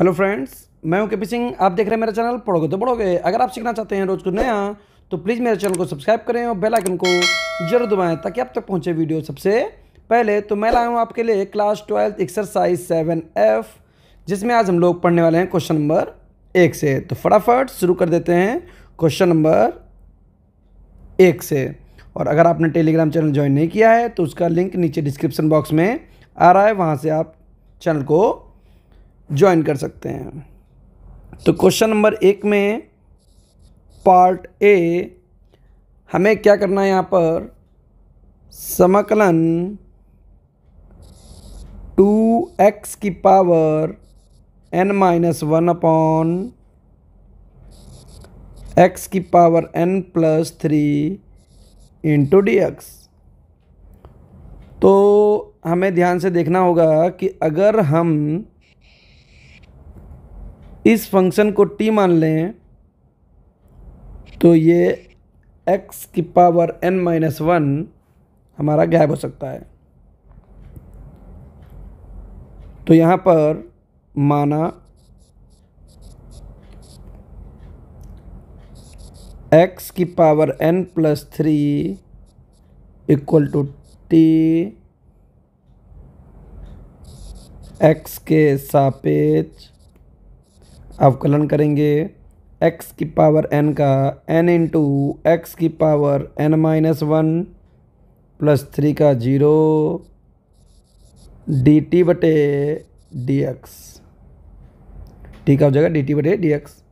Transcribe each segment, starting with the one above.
Hello friends मैं हूं KP Singh आप देख रहे हैं मेरा चैनल पढ़ोगे तो पढ़ोगे अगर आप सीखना चाहते हैं रोज़ को नया तो प्लीज़ मेरे चैनल को सब्सक्राइब करें और बेल आइकन को जरूर दबाएं ताकि आप तक पहुंचे वीडियो सबसे पहले तो मैं लाया हूं आपके लिए class twelfth exercise seven F जिसमें आज हम लोग पढ़ने वाले हैं क्वेश्चन नंबर एक से तो फटाफट शुरू कर देते हैं क्वेश्चन नंबर एक से और अगर आपने टेलीग्राम चैनल ज्वाइन नहीं किया है तो उसका लिंक नीचे डिस्क्रिप्सन बॉक्स में आ रहा है वहाँ से आप चैनल को ज्वाइन कर सकते हैं तो क्वेश्चन नंबर एक में पार्ट ए हमें क्या करना है यहाँ पर समकलन टू एक्स की power n minus one upon x की power n plus three into D x तो हमें ध्यान से देखना होगा कि अगर हम इस फंक्शन को टी मान लें तो ये एक्स की पावर एन माइनस वन हमारा गायब हो सकता है तो यहाँ पर माना एक्स की power n plus three equal to t x के सापेक्ष अवकलन करेंगे एक्स की पावर एन का एन इंटू एक्स की power n minus one plus three का जीरो डी टी बटे डी एक्स ठीक हो जाएगा डी टी बटे डी एक्स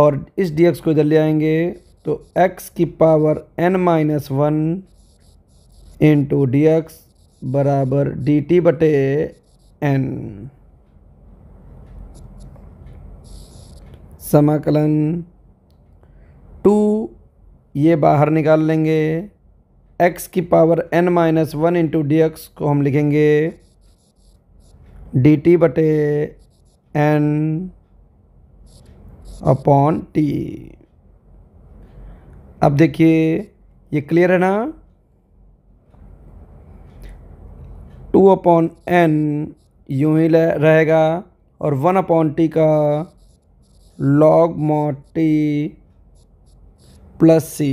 और इस डी एक्स को इधर ले आएंगे तो एक्स की power n minus one into D x बराबर डी टी बटे एन समाकलन टू ये बाहर निकाल लेंगे एक्स की power n minus one into D x को हम लिखेंगे डी टी बटे एन अपॉन टी अब देखिए ये क्लियर है ना टू अपॉन एन यू ही रहेगा और वन अपॉन टी का log mod t plus c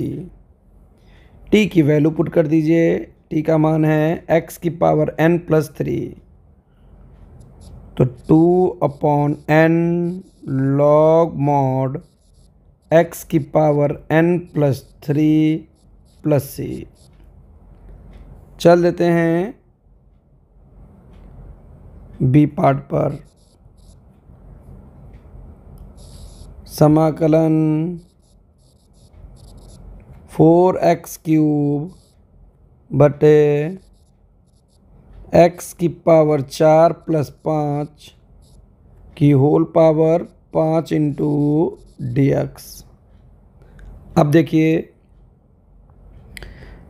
t की वैल्यू पुट कर दीजिए टी का मान है एक्स की पावर एन प्लस थ्री तो two upon n log mod x की power n plus three plus c चल देते हैं बी पार्ट पर समाकलन फोर एक्स क्यूब बटे एक्स की पावर चार प्लस पाँच की होल पावर पाँच इंटू डी एक्स अब देखिए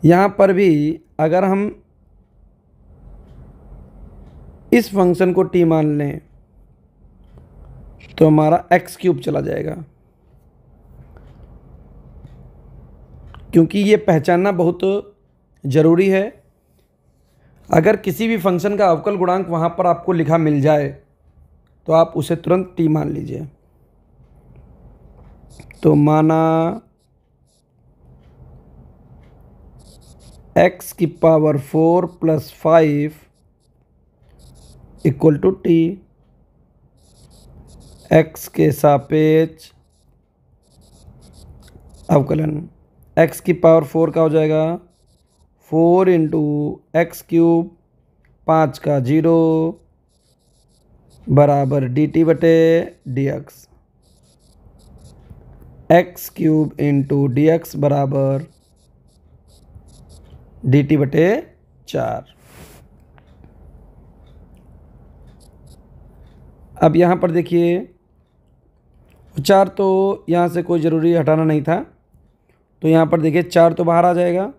यहाँ पर भी अगर हम इस फंक्शन को टी मान लें तो हमारा एक्स क्यूब चला जाएगा क्योंकि ये पहचानना बहुत ज़रूरी है अगर किसी भी फंक्शन का अवकल गुणांक वहाँ पर आपको लिखा मिल जाए तो आप उसे तुरंत टी मान लीजिए तो माना एक्स की power four plus five equal to t x के सापेक्ष अवकलन एक्स की पावर फोर का हो जाएगा फोर इंटू एक्स क्यूब पाँच का जीरो बराबर डी टी बटे d x x cube into D x बराबर डी टी बटे चार अब यहाँ पर देखिए चार तो यहाँ से कोई ज़रूरी हटाना नहीं था तो यहाँ पर देखिए चार तो बाहर आ जाएगा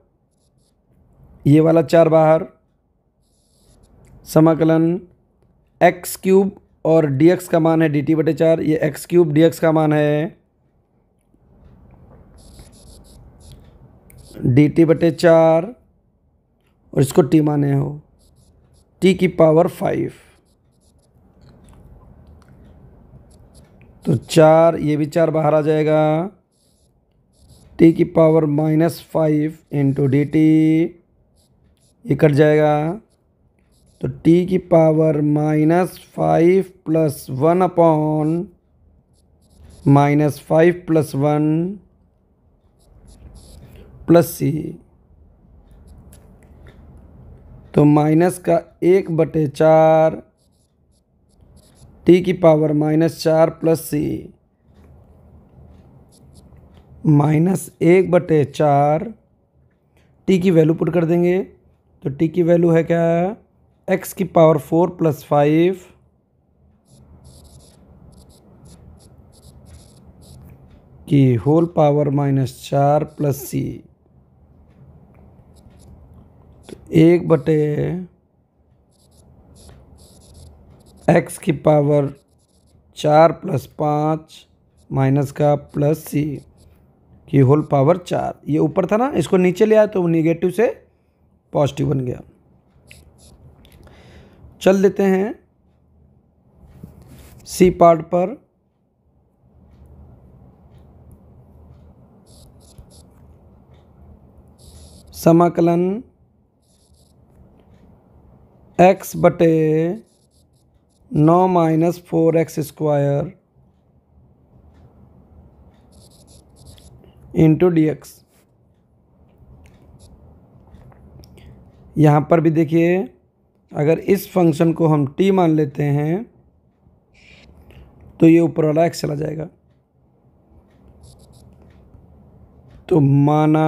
ये वाला चार बाहर समाकलन एक्स क्यूब और डी एक्स का मान है डी टी बटे चार ये एक्स क्यूब डी एक्स का मान है डी टी बटे चार और इसको टी माने हो टी की पावर फाइव तो चार ये भी चार बाहर आ जाएगा टी की power minus five into d t ये कट जाएगा तो टी की power minus five plus one upon minus five plus one plus c तो माइनस का एक बटे चार टी की पावर माइनस चार प्लस सी माइनस एक बटे चार टी की वैल्यू पुट कर देंगे तो टी की वैल्यू है क्या एक्स की पावर फोर प्लस फाइव की होल पावर माइनस चार प्लस सी तो एक बटे एक्स की पावर चार प्लस पाँच माइनस का प्लस सी की होल पावर चार ये ऊपर था ना इसको नीचे ले आया तो निगेटिव से पॉजिटिव बन गया चल देते हैं सी पार्ट पर समाकलन एक्स बटे नौ minus four x square into D x यहाँ पर भी देखिए अगर इस फंक्शन को हम टी मान लेते हैं तो ये ऊपर वाला एक्स चला जाएगा तो माना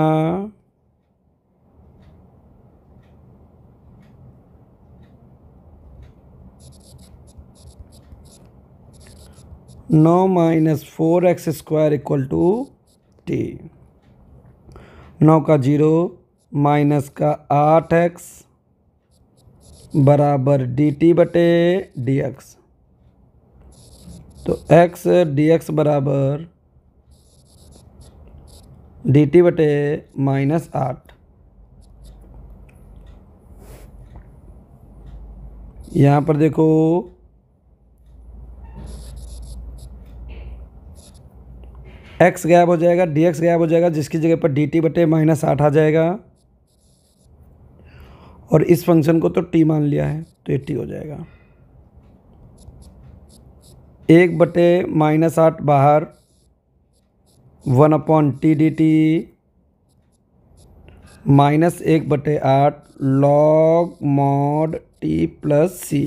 नौ minus four x square equal to t नौ का जीरो माइनस का आठ एक्स बराबर डी टी बटे डी एक्स तो एक्स डी एक्स बराबर डी टी बटे माइनस आठ यहाँ पर देखो एक्स गायब हो जाएगा डी एक्स गायब हो जाएगा जिसकी जगह पर डी टी बटे माइनस आठ आ जाएगा और इस फंक्शन को तो टी मान लिया है तो ये टी हो जाएगा एक बटे माइनस आठ बाहर one upon t d t minus एक बटे आठ log mod t plus c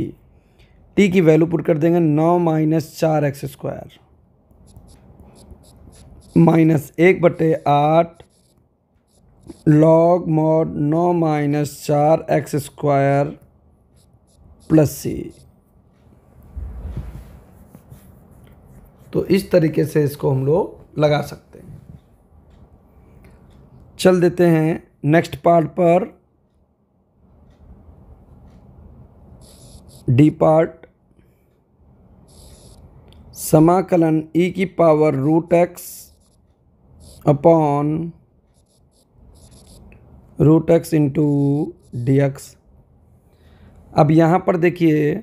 t की वैल्यू पुट कर देंगे नौ माइनस चार एक्स स्क्वायर माइनस एक बटे आठ लॉग मॉड नौ माइनस चार एक्स स्क्वायर प्लस सी तो इस तरीके से इसको हम लोग लगा सकते हैं चल देते हैं नेक्स्ट पार्ट पर डी पार्ट समाकलन ई e की power root x upon root x into D x अब यहाँ पर देखिए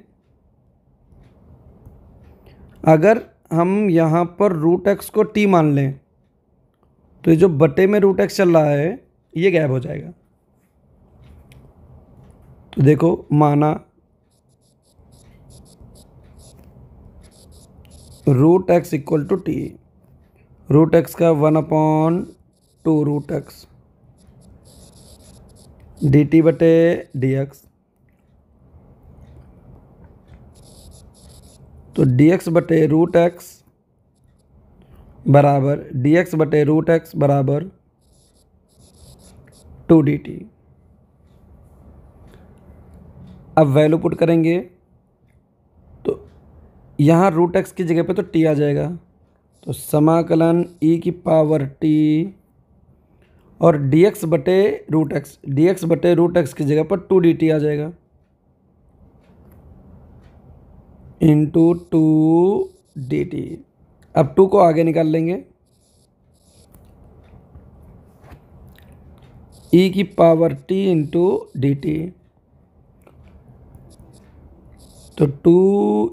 अगर हम यहाँ पर रूट एक्स को टी मान लें तो ये जो बटे में रूट एक्स चल रहा है ये गैप हो जाएगा तो देखो माना root x equal to t root x का one upon two root x d t बटे डी एक्स तो डी एक्स बटे रूट एक्स बराबर डी एक्स बटे रूट एक्स बराबर टू डी टी अब वैल्यू पुट करेंगे तो यहाँ रूट एक्स की जगह पे तो टी आ जाएगा तो समाकलन ई e की पावर टी और dx एक्स बटे रूट एक्स डी एक्स बटे रूट एक्स की जगह पर टू डी टी आ जाएगा इंटू टू डी टी अब टू को आगे निकाल लेंगे ई e की power t into d t तो टू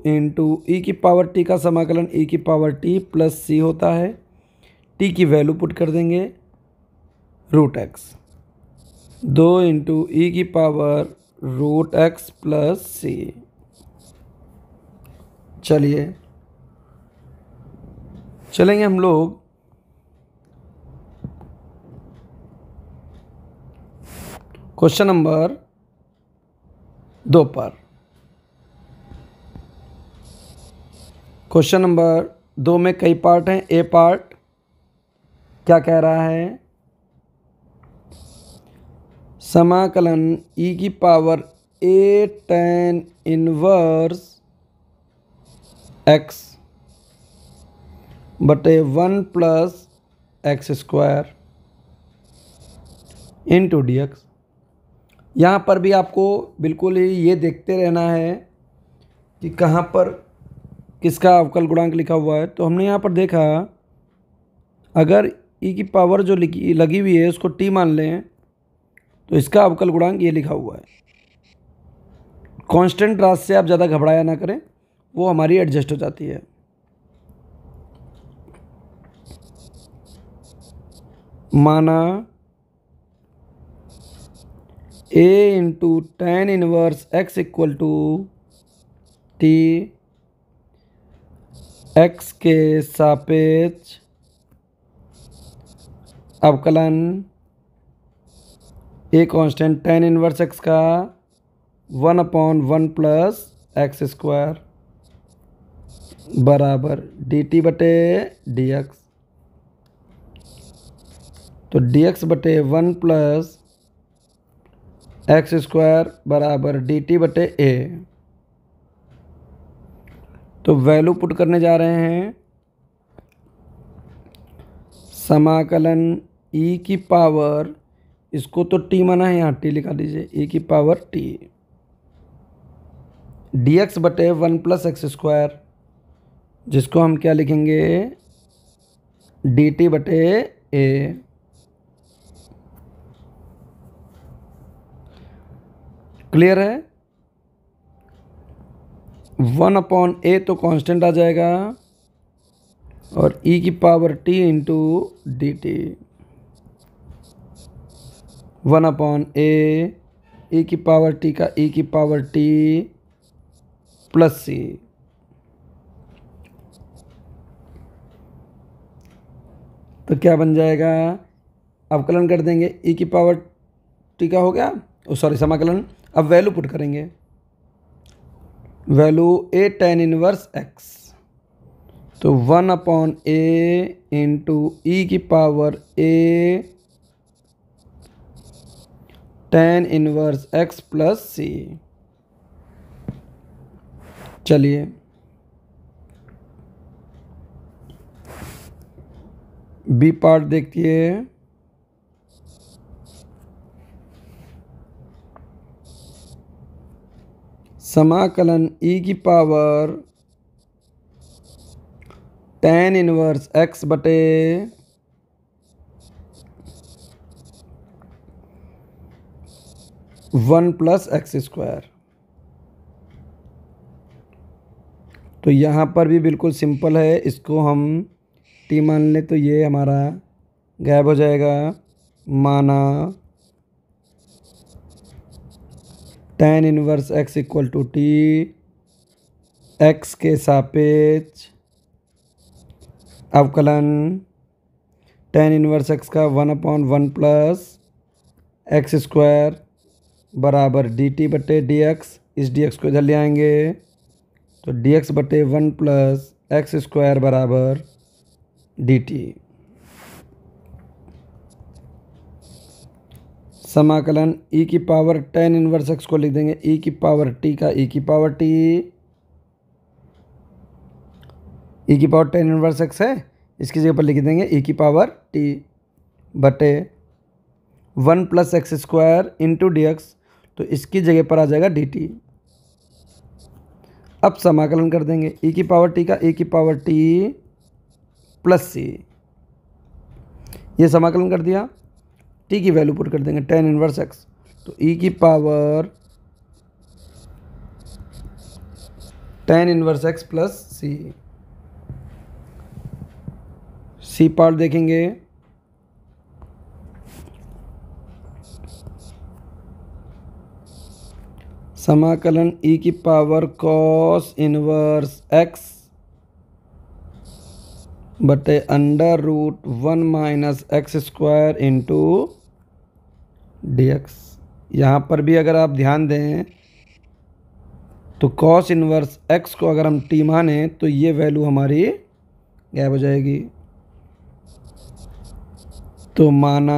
इंटू ई e की पावर टी का समाकलन ई e की पावर टी प्लस सी होता है टी की वैल्यू पुट कर देंगे रूट एक्स दो इंटू ई e की power root x plus c चलिए चलेंगे हम लोग क्वेश्चन नंबर दो पर क्वेश्चन नंबर दो में कई पार्ट हैं ए पार्ट क्या कह रहा है समाकलन ई e की power a tan inverse x बटे one plus x square into d x यहाँ पर भी आपको बिल्कुल ही ये देखते रहना है कि कहाँ पर किसका अवकल गुणांक लिखा हुआ है तो हमने यहाँ पर देखा अगर ई e की पावर जो लिखी लगी हुई है उसको टी मान लें तो इसका अवकल गुणांक ये लिखा हुआ है कांस्टेंट राश से आप ज़्यादा घबराया ना करें वो हमारी एडजस्ट हो जाती है माना a into tan inverse x equal to t x के सापेक्ष अवकलन a constant tan inverse x का one upon one plus x square बराबर डी टी बटे डी एक्स तो डी एक्स बटे वन प्लस एक्स स्क्वायर बराबर डी टी बटे ए तो वैल्यू पुट करने जा रहे हैं समाकलन ई e की पावर इसको तो टी माना है यहाँ टी लिखा दीजिए e की पावर टी dx एक्स बटे वन प्लस एक्स स्क्वायर जिसको हम क्या लिखेंगे डी टी बटे ए क्लियर है वन अपॉन ए तो कांस्टेंट आ जाएगा और ई e की power t into d t one upon a e की पावर टी का ई e की पावर टी प्लस सी तो क्या बन जाएगा अवकलन कर देंगे ई e की पावर टी का हो गया सॉरी समाकलन अब वैल्यू पुट करेंगे value a tan inverse x तो one upon a into e की power a tan inverse x plus c चलिए बी पार्ट देखिए समाकलन ई e की पावर टेन इनवर्स एक्स बटे वन प्लस एक्स स्क्वायर तो यहाँ पर भी बिल्कुल सिंपल है इसको हम टी मान लें तो ये हमारा गायब हो जाएगा माना tan inverse x equal to t x के सापेक्ष अवकलन टेन इनवर्स एक्स का one upon one plus x square बराबर डी टी बटे डी एक्स इस डी एक्स को इधर ले आएंगे तो डी एक्स बटे वन प्लस एक्स स्क्वायर बराबर डी टी समाकलन ई e की पावर टेन इनवर्स एक्स को लिख देंगे ई e की पावर टी का e की पावर टी e की पावर टेन इनवर्स एक्स है इसकी जगह पर लिख देंगे e की पावर टी बटे one plus x square into D x तो इसकी जगह पर आ जाएगा डी टी अब समाकलन कर देंगे ई e की पावर टी का e की पावर टी प्लस सी ये समाकलन कर दिया टी की वैल्यू पुट कर देंगे टेन इनवर्स एक्स तो ई e की power tan inverse x plus c c part देखेंगे समाकलन ई e की पावर कॉस इनवर्स एक्स बटे under root one minus x square into D x यहाँ पर भी अगर आप ध्यान दें तो कॉस इनवर्स एक्स को अगर हम टी माने तो ये वैल्यू हमारी गैप हो जाएगी तो माना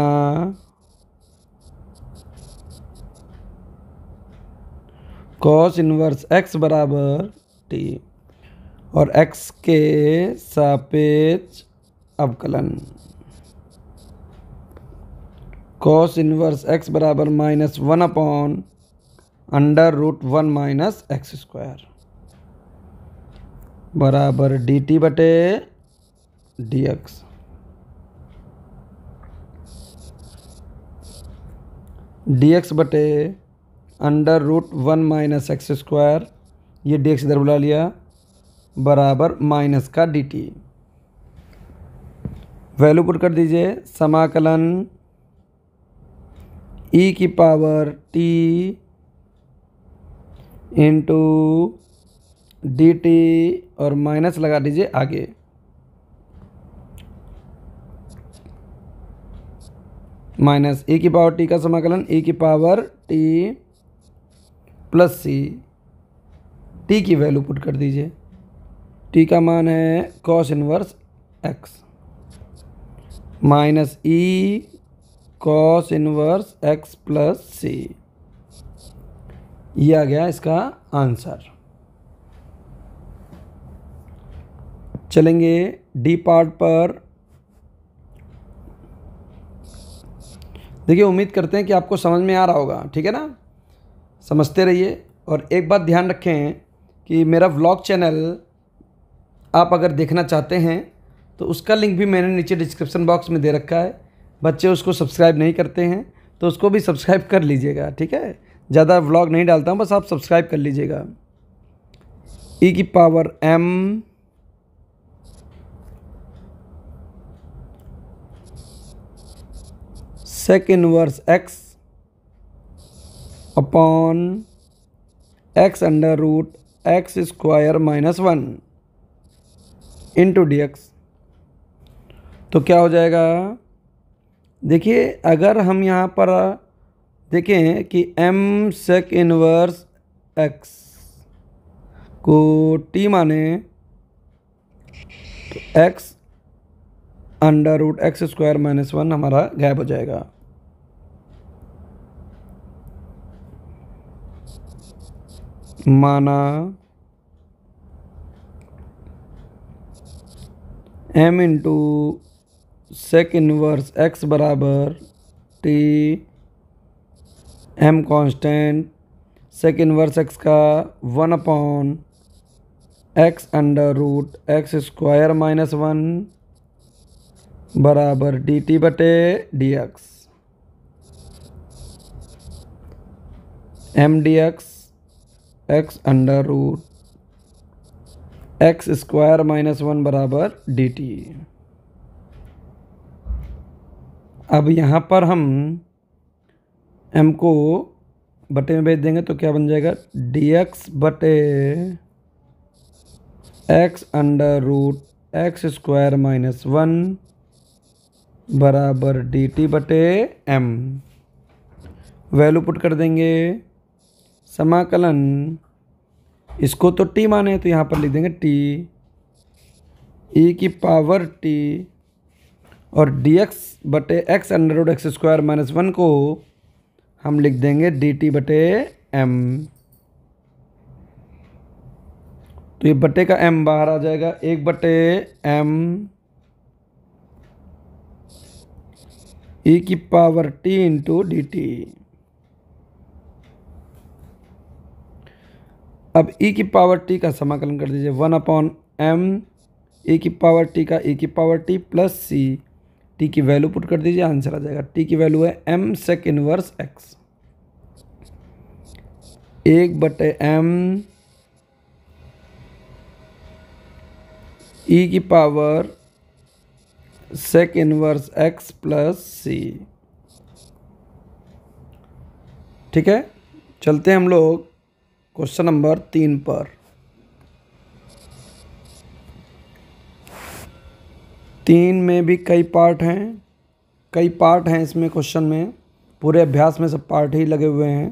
कॉस इनवर्स एक्स बराबर टी और एक्स के सापेक्ष अवकलन कॉस इनवर्स एक्स बराबर minus one upon under root one minus x square बराबर डी टी बटे डी एक्स डी एक्स बटे under root one minus x square ये डी एक्स इधर बुला लिया बराबर माइनस का डी टी वैल्यू पुट कर दीजिए समाकलन ई e की power t into d t और माइनस लगा दीजिए आगे माइनस ई e की पावर टी का समाकलन ए e की power t plus c t की वैल्यू पुट कर दीजिए टी का मान है cos inverse x minus e cos inverse x plus c यह आ गया इसका आंसर चलेंगे डी पार्ट पर देखिए उम्मीद करते हैं कि आपको समझ में आ रहा होगा ठीक है ना समझते रहिए और एक बात ध्यान रखें कि मेरा व्लॉग चैनल आप अगर देखना चाहते हैं तो उसका लिंक भी मैंने नीचे डिस्क्रिप्शन बॉक्स में दे रखा है बच्चे उसको सब्सक्राइब नहीं करते हैं तो उसको भी सब्सक्राइब कर लीजिएगा ठीक है ज़्यादा व्लॉग नहीं डालता हूँ बस आप सब्सक्राइब कर लीजिएगा ई e की power m sec inverse x upon x under root x square minus one into D x तो क्या हो जाएगा देखिए अगर हम यहाँ पर देखें कि एम सेक इनवर्स एक्स को टी माने x under root x square minus one हमारा गायब हो जाएगा माना m into sec inverse x बराबर t m constant sec inverse x का one upon x under root x square minus one बराबर डी टी बटे d x m d x x under root x square minus one बराबर d t अब यहाँ पर हम M को बटे में भेज देंगे तो क्या बन जाएगा डी एक्स बटे x under root x square minus one बराबर डी टी बटे एम वैल्यू पुट कर देंगे समाकलन इसको तो टी माने तो यहाँ पर लिख देंगे टी ई e की पावर टी और डी एक्स बटे x under root x square minus one को हम लिख देंगे डी टी बटे एम तो ये बटे का एम बाहर आ जाएगा एक बटे एम ई e की power t into d t अब ई e की पावर टी का समाकलन कर दीजिए वन अपॉन एम ई की पावर टी का e की power t plus c t की वैल्यू पुट कर दीजिए आंसर आ जाएगा टी की वैल्यू है एम सेक इनवर्स एक्स एक बटे एम ई e की power sec inverse x plus सी ठीक है चलते हैं हम लोग क्वेश्चन नंबर तीन पर तीन में भी कई पार्ट हैं कई पार्ट हैं इसमें क्वेश्चन में पूरे अभ्यास में सब पार्ट ही लगे हुए हैं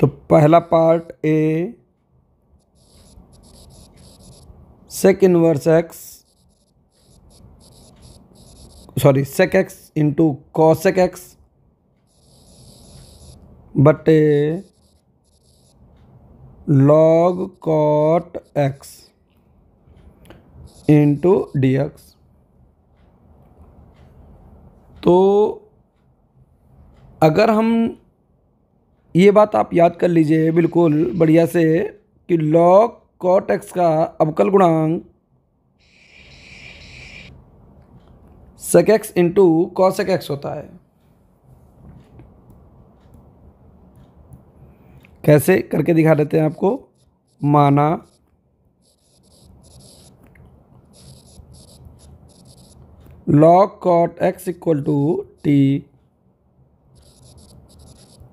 तो पहला part a sec inverse x sorry sec x into cosec x बटे log cot x into D x तो अगर हम ये बात आप याद कर लीजिए बिल्कुल बढ़िया से कि लॉग कॉट एक्स का अवकल गुणांक sec x into cosec x होता है कैसे करके दिखा देते हैं आपको माना log cot x equal to t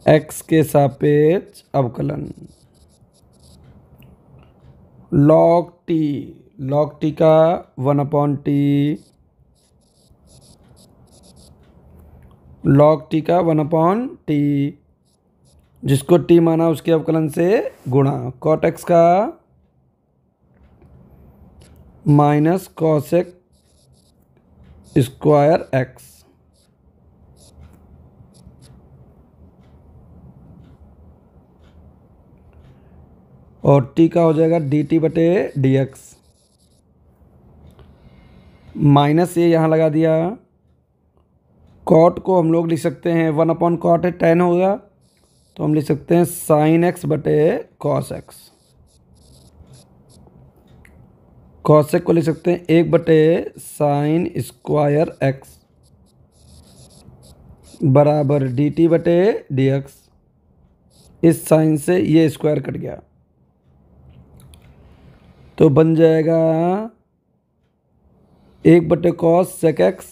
x के सापेक्ष अवकलन लॉग टी लॉग टी का one upon t log t का वन अपॉन टी जिसको टी माना उसके अवकलन से गुणा कॉट एक्स का माइनस कॉसेक स्क्वायर एक्स और टी का हो जाएगा डी टी बटे डी एक्स माइनस ये यहाँ लगा दिया कॉट को हम लोग लिख सकते हैं वन अपॉन कॉट है टेन होगा तो हम लिख सकते हैं साइन एक्स बटे कॉस एक्स कौशिक को लिख सकते हैं एक बटे साइन स्क्वायर एक्स बराबर डी टी बटे डी एक्स इस साइन से ये स्क्वायर कट गया तो बन जाएगा एक बटे कॉस सेक एक्स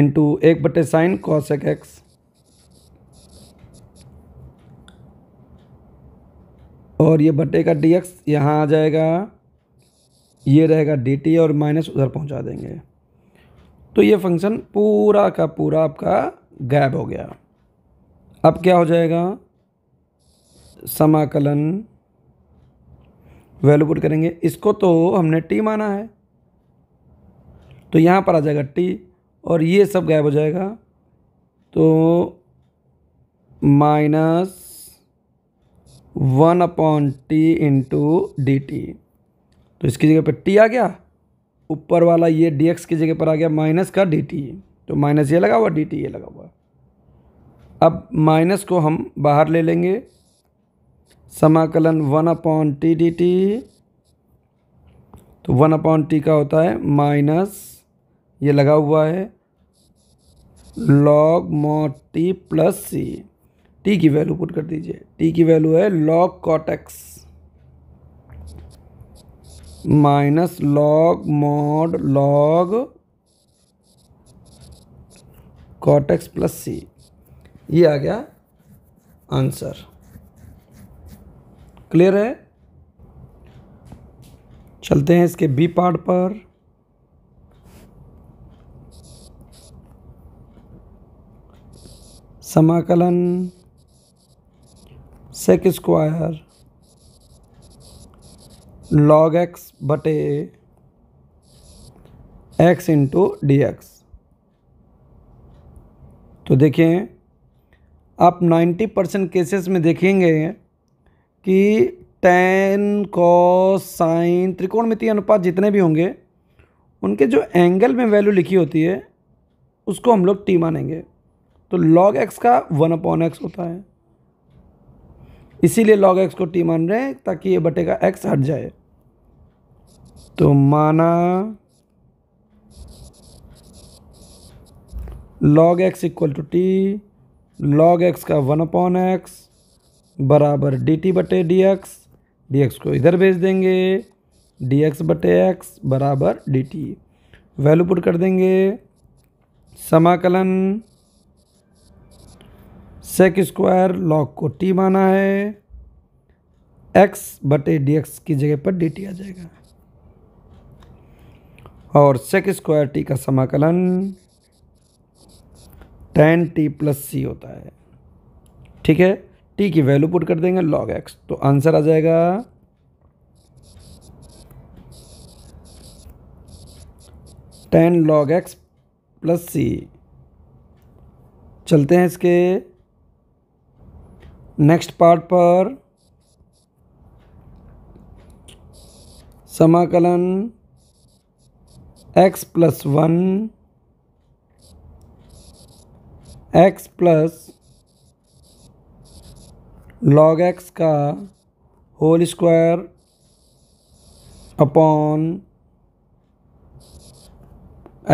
इंटू एक बटे साइन कॉस सेक एक्स और ये बटे का डी एक्स यहाँ आ जाएगा ये रहेगा डी टी और माइनस उधर पहुंचा देंगे तो ये फंक्शन पूरा का पूरा आपका गायब हो गया अब क्या हो जाएगा समाकलन वैल्यू पुट करेंगे इसको तो हमने टी माना है तो यहाँ पर आ जाएगा टी और ये सब गायब हो जाएगा तो minus one upon t into d t तो इसकी जगह पर टी आ गया ऊपर वाला ये डी एक्स की जगह पर आ गया माइनस का डी टी e। तो माइनस ये लगा हुआ डी टी e ये लगा हुआ अब माइनस को हम बाहर ले लेंगे समाकलन one upon t d t तो वन अपॉन टी का होता है माइनस ये लगा हुआ है log mod t plus c t की वैल्यू पुट कर दीजिए टी की वैल्यू है log cot x minus log mod log cot x plus c ये आ गया आंसर क्लियर है चलते हैं इसके बी पार्ट पर समाकलन सेक स्क्वायर लॉग एक्स बटे एक्स इंटू डी एक्स तो देखिए आप 90 परसेंट केसेस में देखेंगे कि टेन कॉस साइन त्रिकोणमितीय अनुपात जितने भी होंगे उनके जो एंगल में वैल्यू लिखी होती है उसको हम लोग टी मानेंगे तो लॉग एक्स का वन अपॉन एक्स होता है इसीलिए लॉग एक्स को टी मान रहे हैं ताकि ये बटेगा एक्स हट जाए तो माना log x equal to t log x का वन अपॉन एक्स बराबर डी टी बटे डी एक्स डी एक्स को इधर भेज देंगे डी एक्स बटे एक्स बराबर डी टी वैल्यू पुट कर देंगे समाकलन सेक स्क्वायर लॉग को टी माना है एक्स बटे डी एक्स की जगह पर डी टी आ जाएगा और सेक स्क्वायर टी का समाकलन टेन टी प्लस सी होता है ठीक है टी की वैल्यू पुट कर देंगे लॉग एक्स तो आंसर आ जाएगा tan log x plus c चलते हैं इसके नेक्स्ट पार्ट पर समाकलन x plus one x plus log x का होल स्क्वायर अपॉन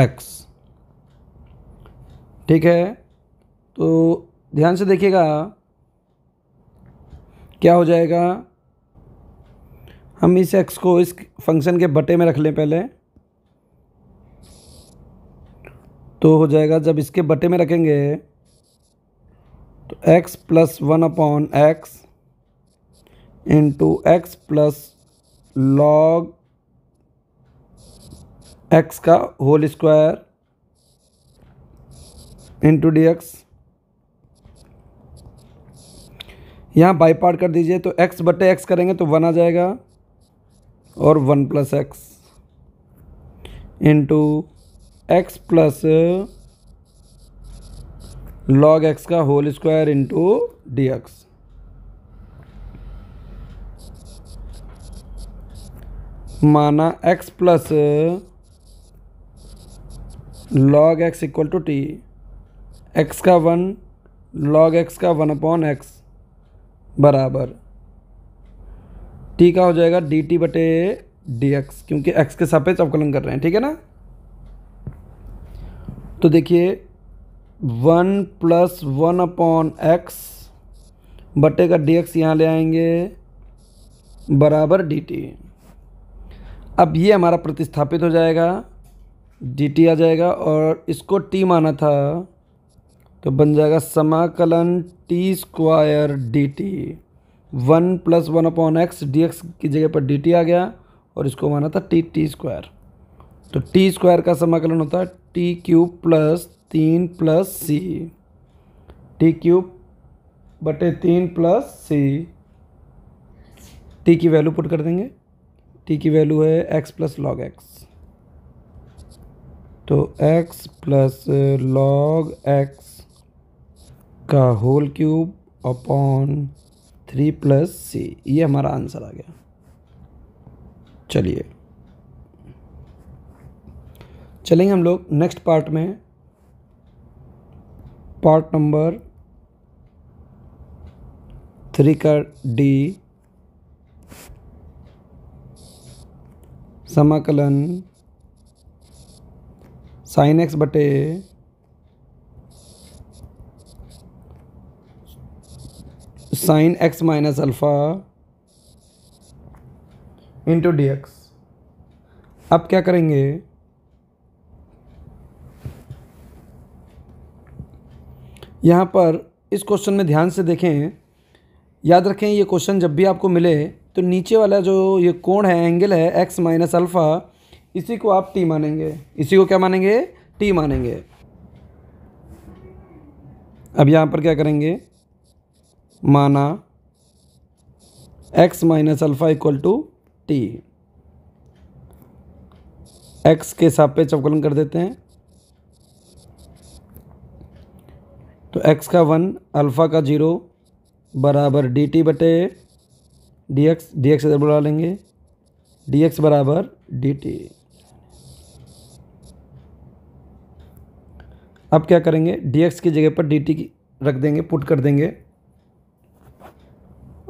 एक्स ठीक है तो ध्यान से देखिएगा क्या हो जाएगा हम इस एक्स को इस फंक्शन के बटे में रख लें पहले तो हो जाएगा जब इसके बटे में रखेंगे तो x plus one upon x into x plus log x का whole square into D x यहाँ बाई पार्ट कर दीजिए तो एक्स बटे एक्स करेंगे तो वन आ जाएगा और one plus x into x plus log x का whole square into D x माना x plus log x equal to t x का वन लॉग एक्स का वन अपॉन एक्स बराबर टी का हो जाएगा डी टी बटे डी एक्स क्योंकि एक्स के सापेक्ष अवकलन कर रहे हैं ठीक है ना तो देखिए one plus one upon x बटे का डी एक्स यहाँ ले आएंगे बराबर डी टी अब ये हमारा प्रतिस्थापित हो जाएगा डी टी आ जाएगा और इसको टी माना था तो बन जाएगा समाकलन t square d t one plus one upon x d x की जगह पर डी टी आ गया और इसको माना था टी टी स्क्वायर तो टी स्क्वायर का समाकलन होता है टी क्यूब प्लस तीन प्लस सी टी क्यूब बटे तीन प्लस सी टी की वैल्यू पुट कर देंगे टी की वैल्यू है एक्स प्लस लॉग एक्स तो एक्स प्लस लॉग एक्स का whole cube upon three plus c ये हमारा आंसर आ गया चलिए चलेंगे हम लोग नेक्स्ट पार्ट में पार्ट नंबर थ्री का डी समाकलन साइन एक्स बटे sine x minus alpha into D x अब क्या करेंगे यहाँ पर इस क्वेश्चन में ध्यान से देखें याद रखें ये क्वेश्चन जब भी आपको मिले तो नीचे वाला जो ये कोण है एंगल है एक्स माइनस अल्फ़ा इसी को आप टी मानेंगे इसी को क्या मानेंगे टी मानेंगे अब यहाँ पर क्या करेंगे माना x minus alpha equal to t x के सापेक्ष अवकलन कर देते हैं तो एक्स का वन अल्फ़ा का जीरो बराबर डी टी बटे डी एक्स डी एक्स इधर बुला लेंगे डी एक्स बराबर डी टी अब क्या करेंगे डी एक्स की जगह पर डी टी रख देंगे पुट कर देंगे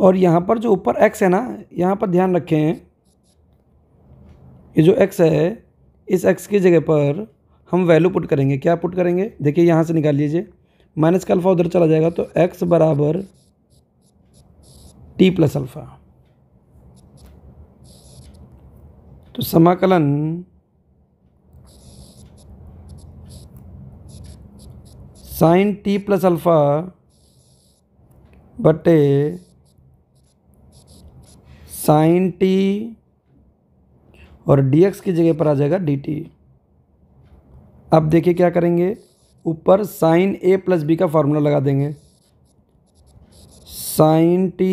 और यहाँ पर जो ऊपर एक्स है ना यहाँ पर ध्यान रखें ये जो एक्स है इस एक्स की जगह पर हम वैल्यू पुट करेंगे क्या पुट करेंगे देखिए यहाँ से निकाल लीजिए माइनस का अल्फ़ा उधर चला जाएगा तो एक्स बराबर टी प्लस अल्फ़ा तो समाकलन साइन टी प्लस अल्फ़ा बटे साइन टी और डी एक्स की जगह पर आ जाएगा डी टी अब देखिए क्या करेंगे ऊपर साइन ए प्लस बी का फार्मूला लगा देंगे sine t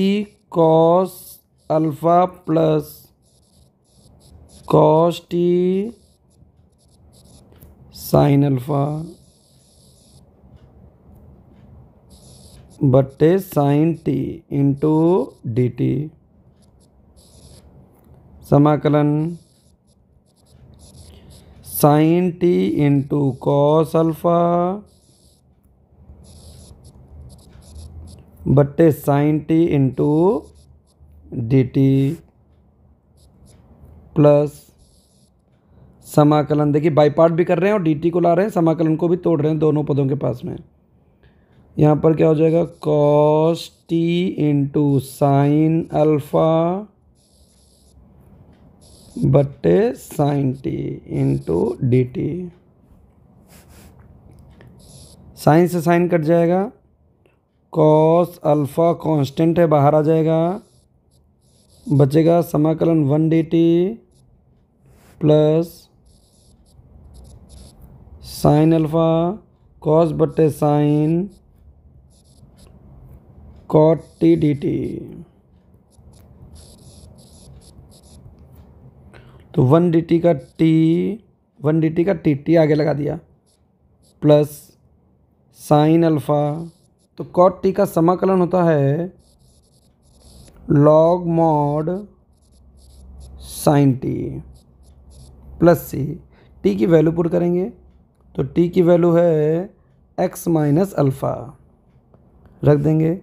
cos alpha plus cos t sine alpha बट्टे sine t into d t समाकलन sine t into cos alpha बट्टे sine t into d t plus समाकलन देखिए बाई पार्ट भी कर रहे हैं और डी को ला रहे हैं समाकलन को भी तोड़ रहे हैं दोनों पदों के पास में यहाँ पर क्या हो जाएगा cos t into sine alpha बट्टे sine t into d t sine से साइन कट जाएगा कॉस अल्फ़ा कांस्टेंट है बाहर आ जाएगा बचेगा समाकलन one d t plus sine alpha cos बट्टे sine cot t d t तो वन डी का टी वन डी का टी टी आगे लगा दिया प्लस साइन अल्फ़ा तो कॉट टी का समाकलन होता है log mod sine t plus c t की वैल्यू पुट करेंगे तो टी की वैल्यू है एक्स माइनस अल्फ़ा रख देंगे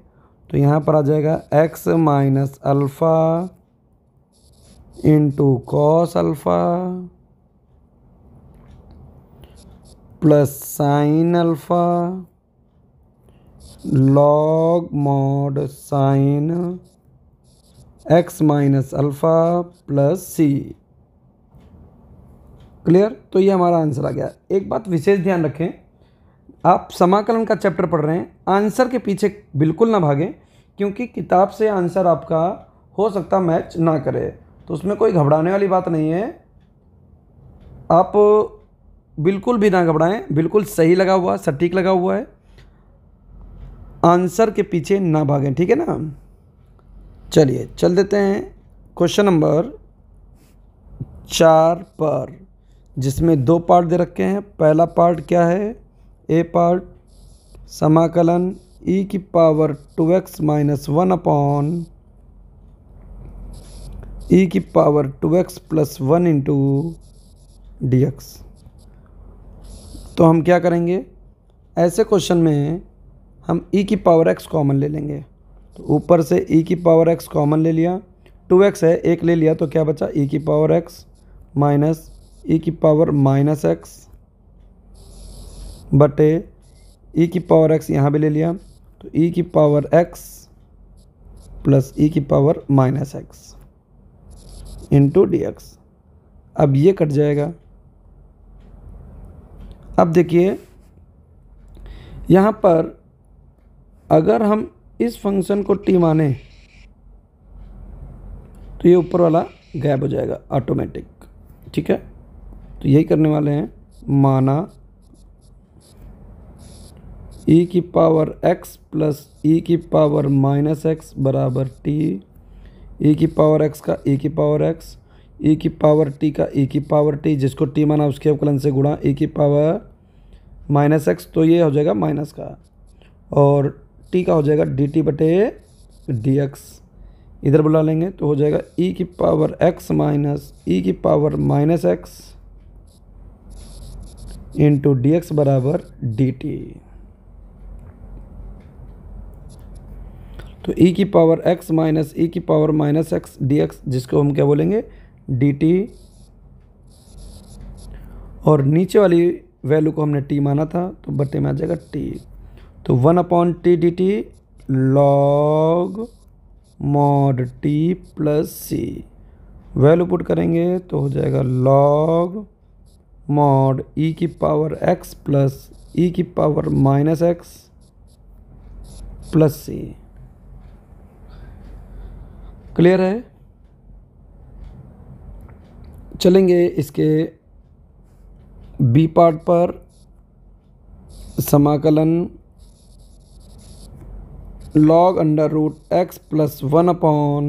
तो यहाँ पर आ जाएगा x minus alpha into cos alpha plus sine alpha log mod sine x minus alpha plus c clear तो ये हमारा आंसर आ गया एक बात विशेष ध्यान रखें आप समाकलन का चैप्टर पढ़ रहे हैं आंसर के पीछे बिल्कुल ना भागें क्योंकि किताब से आंसर आपका हो सकता मैच ना करे तो उसमें कोई घबराने वाली बात नहीं है आप बिल्कुल भी ना घबराएं बिल्कुल सही लगा हुआ सटीक लगा हुआ है आंसर के पीछे ना भागें ठीक है ना चलिए चल देते हैं क्वेश्चन नंबर चार पर जिसमें दो पार्ट दे रखे हैं पहला पार्ट क्या है ए पार्ट समाकलन ई e की power two x minus one upon e e की power two x plus one into D x तो हम क्या करेंगे ऐसे क्वेश्चन में हम ई e की पावर एक्स कॉमन ले लेंगे तो ऊपर से ई e की पावर एक्स कॉमन ले लिया टू एक्स है एक ले लिया तो क्या बचा ई की पावर एक्स माइनस ई की पावर माइनस एक्स बटे ई की पावर एक्स यहाँ भी ले लिया तो ई की पावर एक्स प्लस ई की power minus x into D x अब ये कट जाएगा अब देखिए यहाँ पर अगर हम इस फंक्शन को टी माने तो ये ऊपर वाला गैप हो जाएगा ऑटोमेटिक ठीक है तो यही करने वाले हैं माना ई e की पावर एक्स प्लस ई की पावर माइनस एक्स बराबर टी ए की पावर एक्स का ए की पावर एक्स ए की पावर टी का ए की पावर टी जिसको टी माना उसके अवकलन से गुणा ए की पावर माइनस एक्स तो ये हो जाएगा माइनस का और टी का हो जाएगा डी टी बटे डी एक्स इधर बुला लेंगे तो हो जाएगा ई e की पावर एक्स माइनस ई की power minus x into D x बराबर डी टी तो ई e की पावर एक्स माइनस ई की power minus x d x जिसको हम क्या बोलेंगे डी टी और नीचे वाली वैल्यू को हमने टी माना था तो बट्टे में आ जाएगा टी तो one upon t d t log mod t plus c value put करेंगे तो हो जाएगा लॉग मॉड ई की पावर एक्स प्लस ई की power minus x plus c clear है चलेंगे इसके बी पार्ट पर समाकलन log under root x plus one upon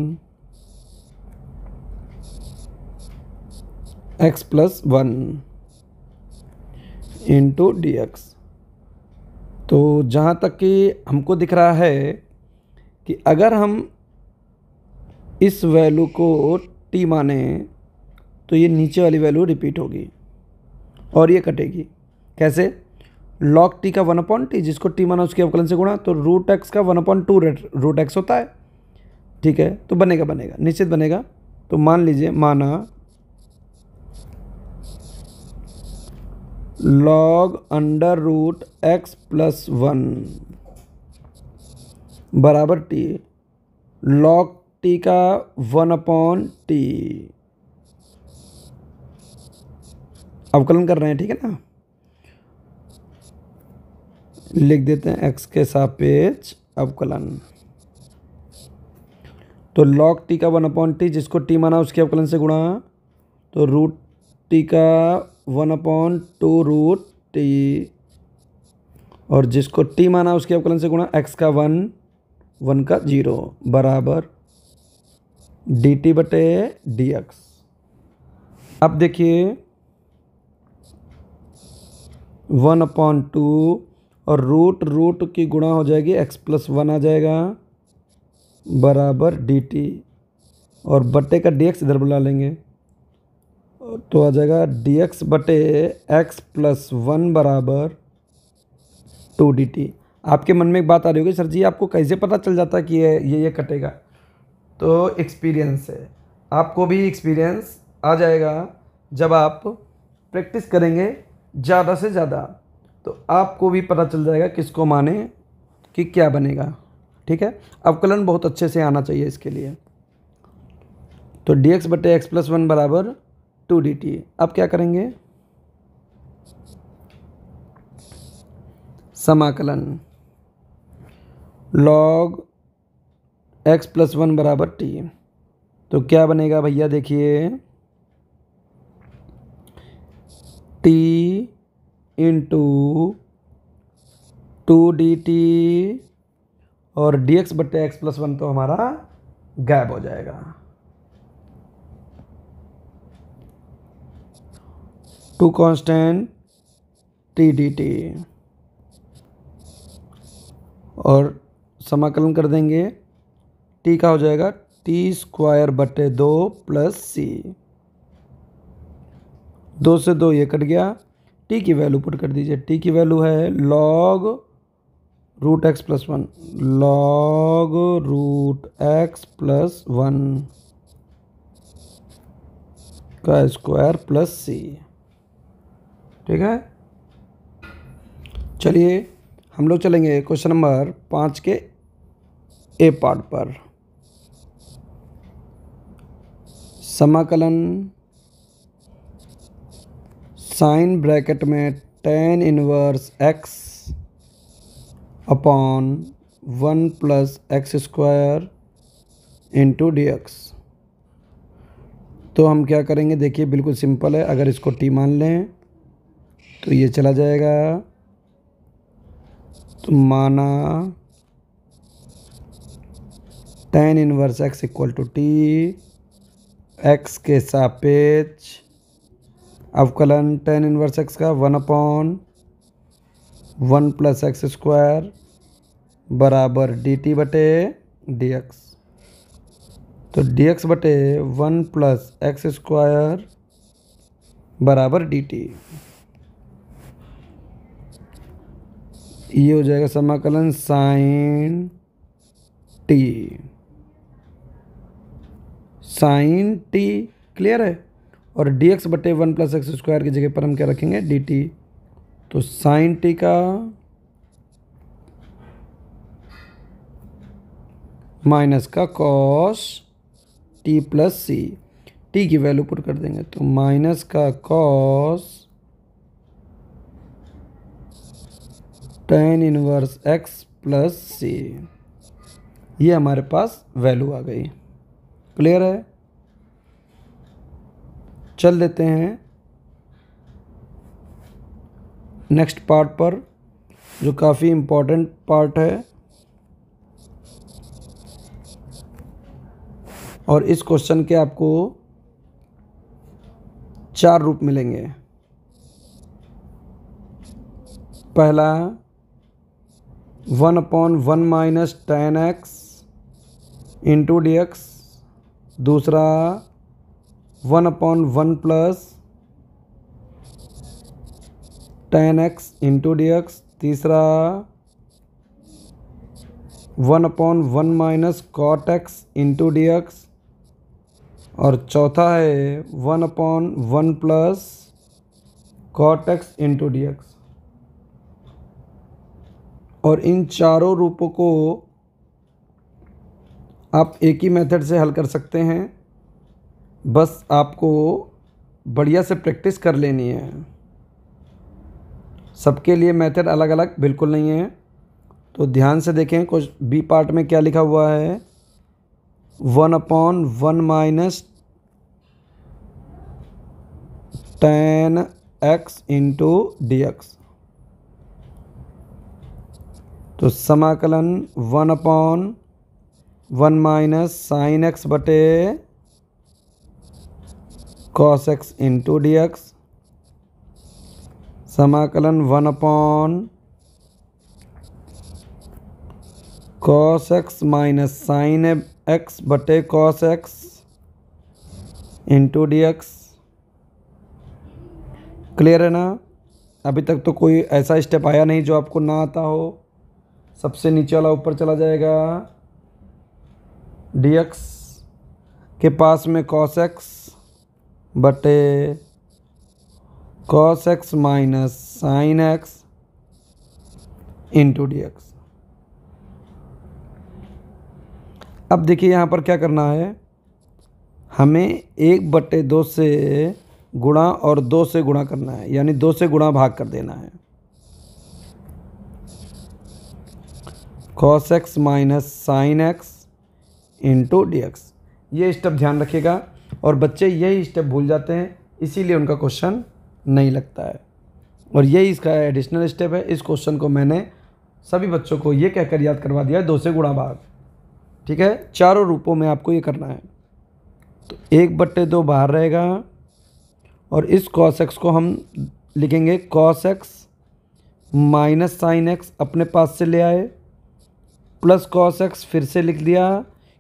x plus one into D x तो जहाँ तक कि हमको दिख रहा है कि अगर हम इस वैल्यू को टी माने तो ये नीचे वाली वैल्यू रिपीट होगी और ये कटेगी कैसे लॉक टी का वन अपॉइंट टी जिसको टी माना उसके अवकलन से गुणा तो रूट एक्स का one upon two root x होता है ठीक है तो बनेगा बनेगा निश्चित बनेगा तो मान लीजिए माना log under root x plus one बराबर टी लॉग टी का वन अपॉन टी अवकलन कर रहे हैं ठीक है ना लिख देते हैं एक्स के सापेक्ष अवकलन तो लॉग टी का वन अपॉन टी जिसको टी माना उसके अवकलन से गुणा तो रूट टी का one upon two root t और जिसको टी माना उसके अवकलन से गुणा एक्स का वन वन का जीरो बराबर डी टी बटे डी एक्स अब देखिए वन अपॉन टू और रूट रूट की गुणा हो जाएगी एक्स प्लस वन आ जाएगा बराबर डी टी और बटे का डी एक्स इधर बुला लेंगे तो आ जाएगा डी एक्स बटे एक्स प्लस वन बराबर टू डी टी आपके मन में एक बात आ रही होगी सर जी आपको कैसे पता चल जाता है कि ये ये ये कटेगा तो एक्सपीरियंस है आपको भी एक्सपीरियंस आ जाएगा जब आप प्रैक्टिस करेंगे ज़्यादा से ज़्यादा तो आपको भी पता चल जाएगा किसको माने कि क्या बनेगा ठीक है अवकलन बहुत अच्छे से आना चाहिए इसके लिए तो डी एक्स बटे एक्स प्लस वन बराबर टू डी टी अब क्या करेंगे समाकलन लॉग एक्स प्लस वन बराबर टी तो क्या बनेगा भैया देखिए t into two d t और डी एक्स बट्टे एक्स प्लस वन तो हमारा गायब हो जाएगा two constant t d t और समाकलन कर देंगे टी का हो जाएगा टी स्क्वायर बटे दो प्लस सी दो से दो ये कट गया टी की वैल्यू पुट कर दीजिए टी की वैल्यू है log root x plus one log root x plus one का स्क्वायर प्लस सी ठीक है चलिए हम लोग चलेंगे क्वेश्चन नंबर पाँच के ए पार्ट पर समाकलन साइन ब्रैकेट में tan inverse x upon one plus x square into D x तो हम क्या करेंगे देखिए बिल्कुल सिंपल है अगर इसको टी मान लें तो ये चला जाएगा तो माना tan inverse x equal to t x के सापेक्ष अवकलन टेन इनवर्स एक्स का one upon one plus x square बराबर डी टी बटे डी एक्स तो डी एक्स बटे वन प्लस एक्स स्क्वायर बराबर डी टी ये हो जाएगा समाकलन sine t sine t clear है और डी एक्स बटे वन प्लस एक्स स्क्वायर की जगह पर हम क्या रखेंगे डी टी तो साइन टी का माइनस का cos t plus c t की वैल्यू पुट कर देंगे तो माइनस का cos tan inverse x plus c ये हमारे पास वैल्यू आ गई क्लियर है चल देते हैं नेक्स्ट पार्ट पर जो काफ़ी इम्पोर्टेंट पार्ट है और इस क्वेश्चन के आपको चार रूप मिलेंगे पहला one upon one minus tan x into D x दूसरा one upon one plus tan x into D x तीसरा one upon one minus cot x into D x और चौथा है one upon one plus cot x into D x और इन चारों रूपों को आप एक ही मेथड से हल कर सकते हैं बस आपको बढ़िया से प्रैक्टिस कर लेनी है सबके लिए मेथड अलग अलग बिल्कुल नहीं है तो ध्यान से देखें कुछ बी पार्ट में क्या लिखा हुआ है one upon one minus tan x into D x तो समाकलन one upon one minus sine x बटे cos x into D x समाकलन one upon cos x minus sine x बटे cos x into D x clear है ना अभी तक तो कोई ऐसा स्टेप आया नहीं जो आपको ना आता हो सबसे नीचे वाला ऊपर चला जाएगा डी एक्स के पास में कॉस एक्स बटे cos x minus sine x into D x अब देखिए यहाँ पर क्या करना है हमें एक बटे दो से गुणा और दो से गुणा करना है यानी दो से गुणा भाग कर देना है cos x minus sine x into D x ये स्टेप ध्यान रखिएगा और बच्चे यही स्टेप भूल जाते हैं इसीलिए उनका क्वेश्चन नहीं लगता है और यही इसका एडिशनल स्टेप है इस क्वेश्चन को मैंने सभी बच्चों को ये कहकर याद करवा दिया है दो से गुणा भाग ठीक है चारों रूपों में आपको ये करना है तो एक बट्टे दो बाहर रहेगा और इस कॉस एक्स को हम लिखेंगे cos x minus sine x अपने पास से ले आए प्लस कॉस एक्स फिर से लिख दिया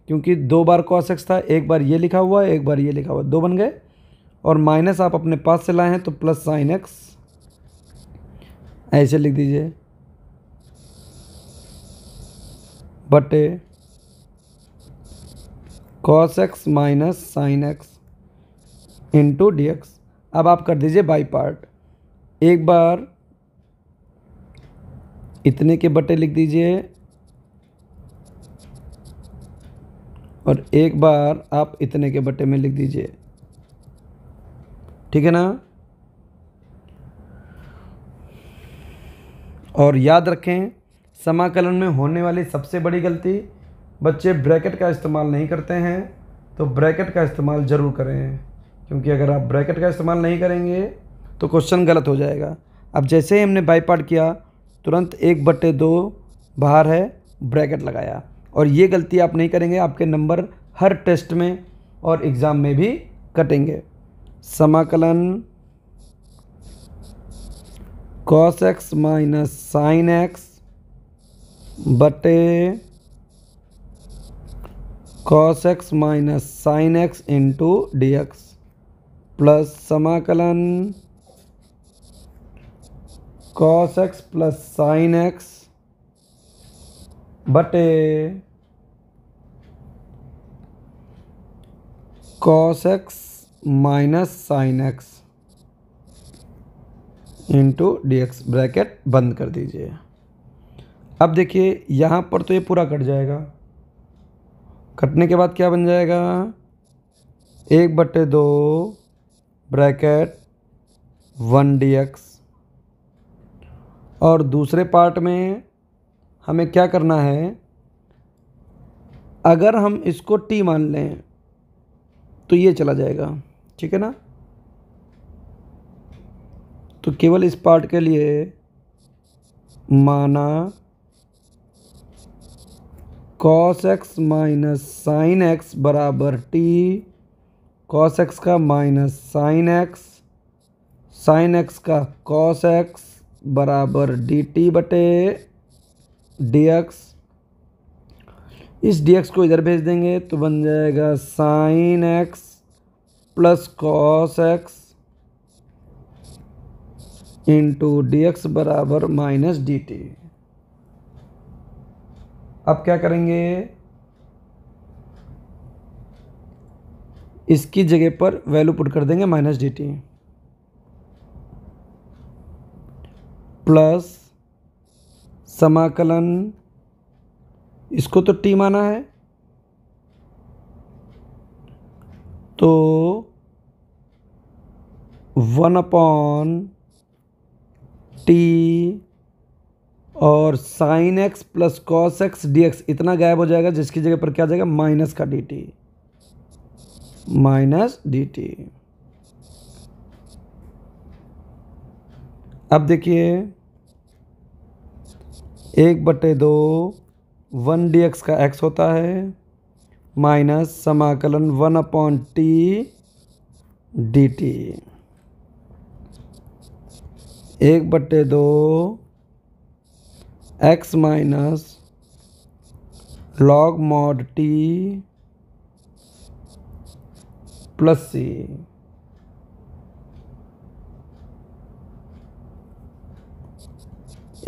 क्योंकि दो बार कॉस एक्स था एक बार ये लिखा हुआ है एक बार ये लिखा हुआ दो बन गए और माइनस आप अपने पास से लाए हैं तो प्लस साइन एक्स ऐसे लिख दीजिए बटे cos x minus sine x into D x अब आप कर दीजिए बाई पार्ट एक बार इतने के बटे लिख दीजिए और एक बार आप इतने के बट्टे में लिख दीजिए ठीक है ना और याद रखें समाकलन में होने वाली सबसे बड़ी गलती बच्चे ब्रैकेट का इस्तेमाल नहीं करते हैं तो ब्रैकेट का इस्तेमाल ज़रूर करें क्योंकि अगर आप ब्रैकेट का इस्तेमाल नहीं करेंगे तो क्वेश्चन गलत हो जाएगा अब जैसे ही हमने बाईपार्ट किया तुरंत एक बट्टे दो बाहर है ब्रैकेट लगाया और ये गलती आप नहीं करेंगे आपके नंबर हर टेस्ट में और एग्ज़ाम में भी कटेंगे समाकलन cos x minus sine x बटे cos x minus sine x into D x plus समाकलन cos x plus sine x बटे cos x minus sine x into D x bracket बंद कर दीजिए अब देखिए यहाँ पर तो ये पूरा कट जाएगा कटने के बाद क्या बन जाएगा एक बटे दो ब्रैकेट वन डी एक्स और दूसरे पार्ट में हमें क्या करना है अगर हम इसको टी मान लें तो ये चला जाएगा ठीक है ना तो केवल इस पार्ट के लिए माना cos x minus sine x बराबर टी कॉस एक्स का minus sine x sine x का कॉस एक्स बराबर डी टी बटे डी एक्स इस dx को इधर भेज देंगे तो बन जाएगा sine x plus cos x into D x बराबर माइनस डी टी अब क्या करेंगे इसकी जगह पर वैल्यू पुट कर देंगे माइनस डी टी प्लस समाकलन इसको तो टी माना है तो वन अपॉन टी और sine x plus cos x d x इतना गायब हो जाएगा जिसकी जगह पर क्या आ जाएगा माइनस का d t minus d t अब देखिए एक बटे दो वन डी एक्स का एक्स होता है माइनस समाकलन one upon t d t एक बट्टे दो x minus log mod t plus c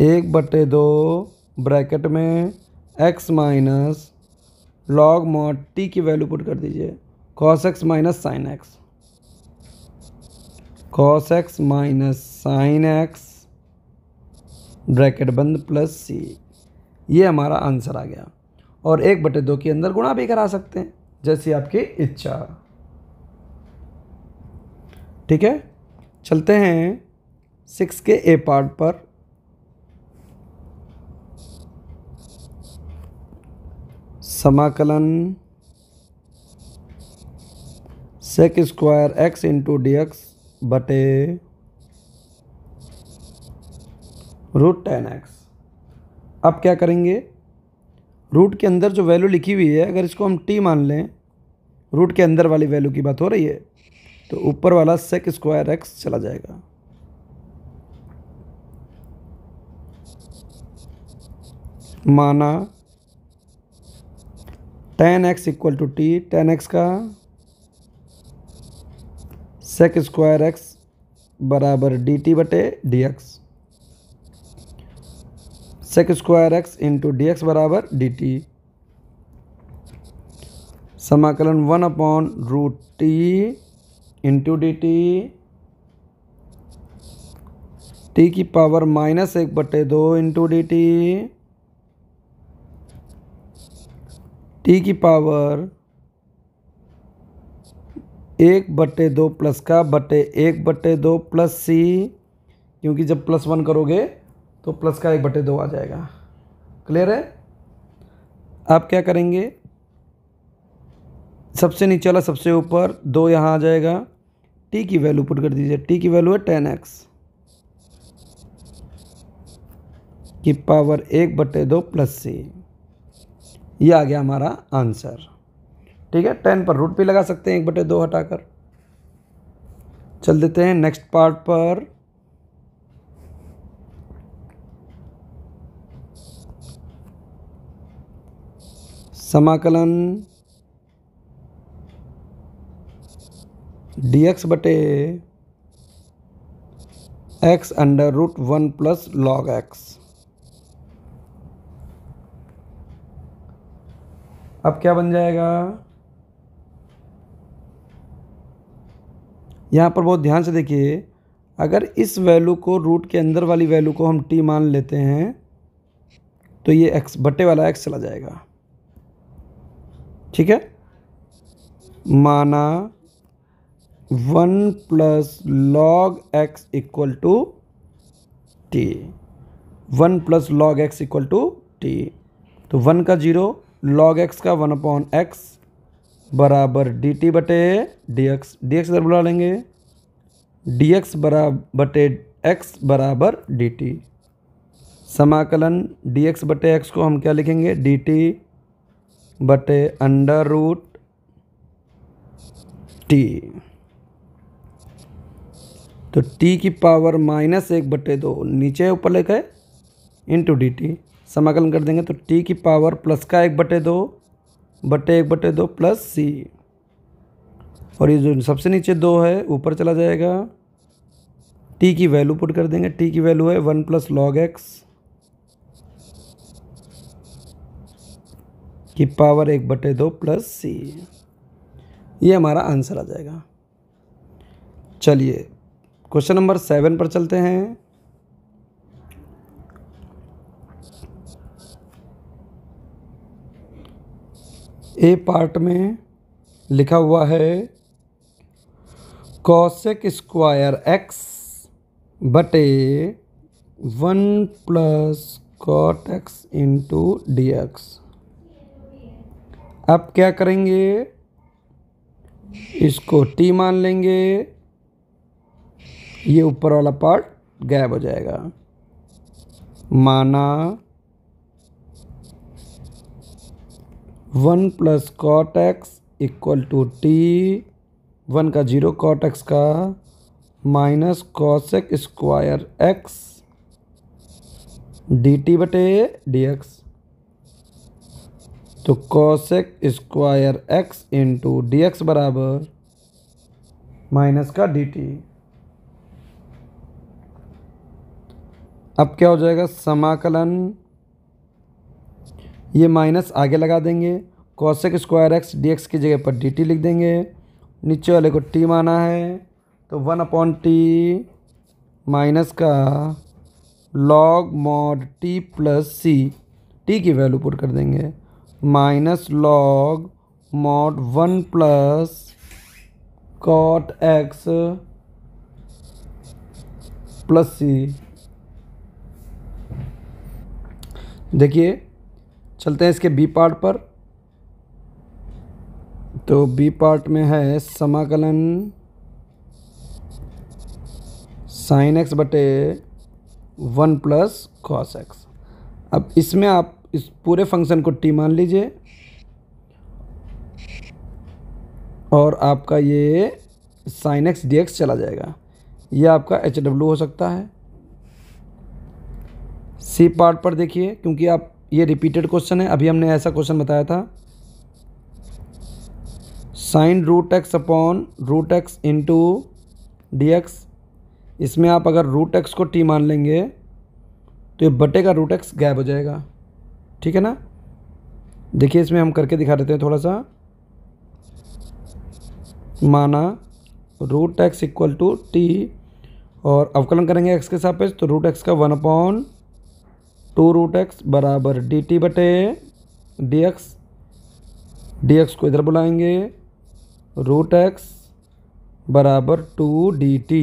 एक बट्टे दो ब्रैकेट में x minus log mod t की वैल्यू पुट कर दीजिए cos x minus sine x cos x minus sine x bracket बंद प्लस सी ये हमारा आंसर आ गया और एक बटे दो के अंदर गुणा भी करा सकते हैं जैसी आपकी इच्छा ठीक है चलते हैं सिक्स के ए पार्ट पर समाकलन sec square x into D x बटे रूट टेन एक्स अब क्या करेंगे रूट के अंदर जो वैल्यू लिखी हुई है अगर इसको हम टी मान लें रूट के अंदर वाली वैल्यू की बात हो रही है तो ऊपर वाला सेक स्क्वायर एक्स चला जाएगा माना tan x equal to t tan x का सेक स्क्वायर एक्स बराबर डी टी बटे d x sec square x into D x बराबर डी टी समाकलन one upon root t into d t t की power minus एक बटे दो into d t t की पावर एक बटे दो प्लस का बटे एक बटे दो प्लस सी क्योंकि जब प्लस वन करोगे तो प्लस का एक बटे दो आ जाएगा क्लियर है आप क्या करेंगे सबसे नीचे वाला सबसे ऊपर दो यहाँ आ जाएगा टी की वैल्यू पुट कर दीजिए टी की वैल्यू है टेन एक्स की पावर एक बटे दो प्लस सी ये आ गया हमारा आंसर ठीक है टेन पर रूट भी लगा सकते हैं एक बटे दो हटाकर चल देते हैं नेक्स्ट पार्ट पर समाकलन डी एक्स बटे x under root one plus log x अब क्या बन जाएगा यहाँ पर बहुत ध्यान से देखिए अगर इस वैल्यू को रूट के अंदर वाली वैल्यू को हम टी मान लेते हैं तो ये एक्स बटे वाला एक्स चला जाएगा ठीक है माना one plus log x equal to t one plus log x equal to t तो वन का ज़ीरो लॉग एक्स का वन अपॉन एक्स बराबर डी टी बटे डी एक्स डी एक्स इधर बुला लेंगे डी एक्स बरा बटे एक्स बराबर डी टी समाकलन डी एक्स बटे एक्स को हम क्या लिखेंगे डी टी बटे अंडर रूट टी तो टी की पावर माइनस एक बटे दो नीचे ऊपर लिखा है इंटू डी टी समाकलन कर देंगे तो टी की पावर प्लस का एक बटे दो बटे एक बटे दो प्लस सी और ये जो सबसे नीचे दो है ऊपर चला जाएगा टी की वैल्यू पुट कर देंगे टी की वैल्यू है वन प्लस लॉग एक्स की पावर एक बटे दो प्लस सी ये हमारा आंसर आ जाएगा चलिए क्वेश्चन नंबर सेवन पर चलते हैं ए पार्ट में लिखा हुआ है कॉसेक स्क्वायर एक्स बटे one plus cot x into D x अब क्या करेंगे इसको टी मान लेंगे ये ऊपर वाला पार्ट गायब हो जाएगा माना one plus cot x equal to t one का जीरो कॉट एक्स का minus cosec square x d t बटे डी एक्स तो cosec square x into D x बराबर माइनस का डी टी अब क्या हो जाएगा समाकलन ये माइनस आगे लगा देंगे cosec square x d x की जगह पर डी टी लिख देंगे नीचे वाले को टी माना है तो वन अपॉन टी माइनस का log mod t plus c t की वैल्यू पुट कर देंगे minus log mod one plus cot x plus c देखिए चलते हैं इसके बी पार्ट पर तो बी पार्ट में है समाकलन साइन एक्स बटे वन प्लस कॉस एक्स अब इसमें आप इस पूरे फंक्शन को टी मान लीजिए और आपका ये साइन एक्स डी एक्स चला जाएगा ये आपका एच डब्ल्यू हो सकता है सी पार्ट पर देखिए क्योंकि आप ये रिपीटेड क्वेश्चन है अभी हमने ऐसा क्वेश्चन बताया था sine root x upon root x into D x इसमें आप अगर रूट एक्स को टी मान लेंगे तो ये बटे का रूट एक्स गैप हो जाएगा ठीक है ना देखिए इसमें हम करके दिखा देते हैं थोड़ा सा माना root x equal to t और अवकलन करेंगे एक्स के पे तो रूट एक्स का one upon two root x बराबर डी टी बटे डी एक्स डी एक्स को इधर बुलाएंगे रूट एक्स बराबर टू डी टी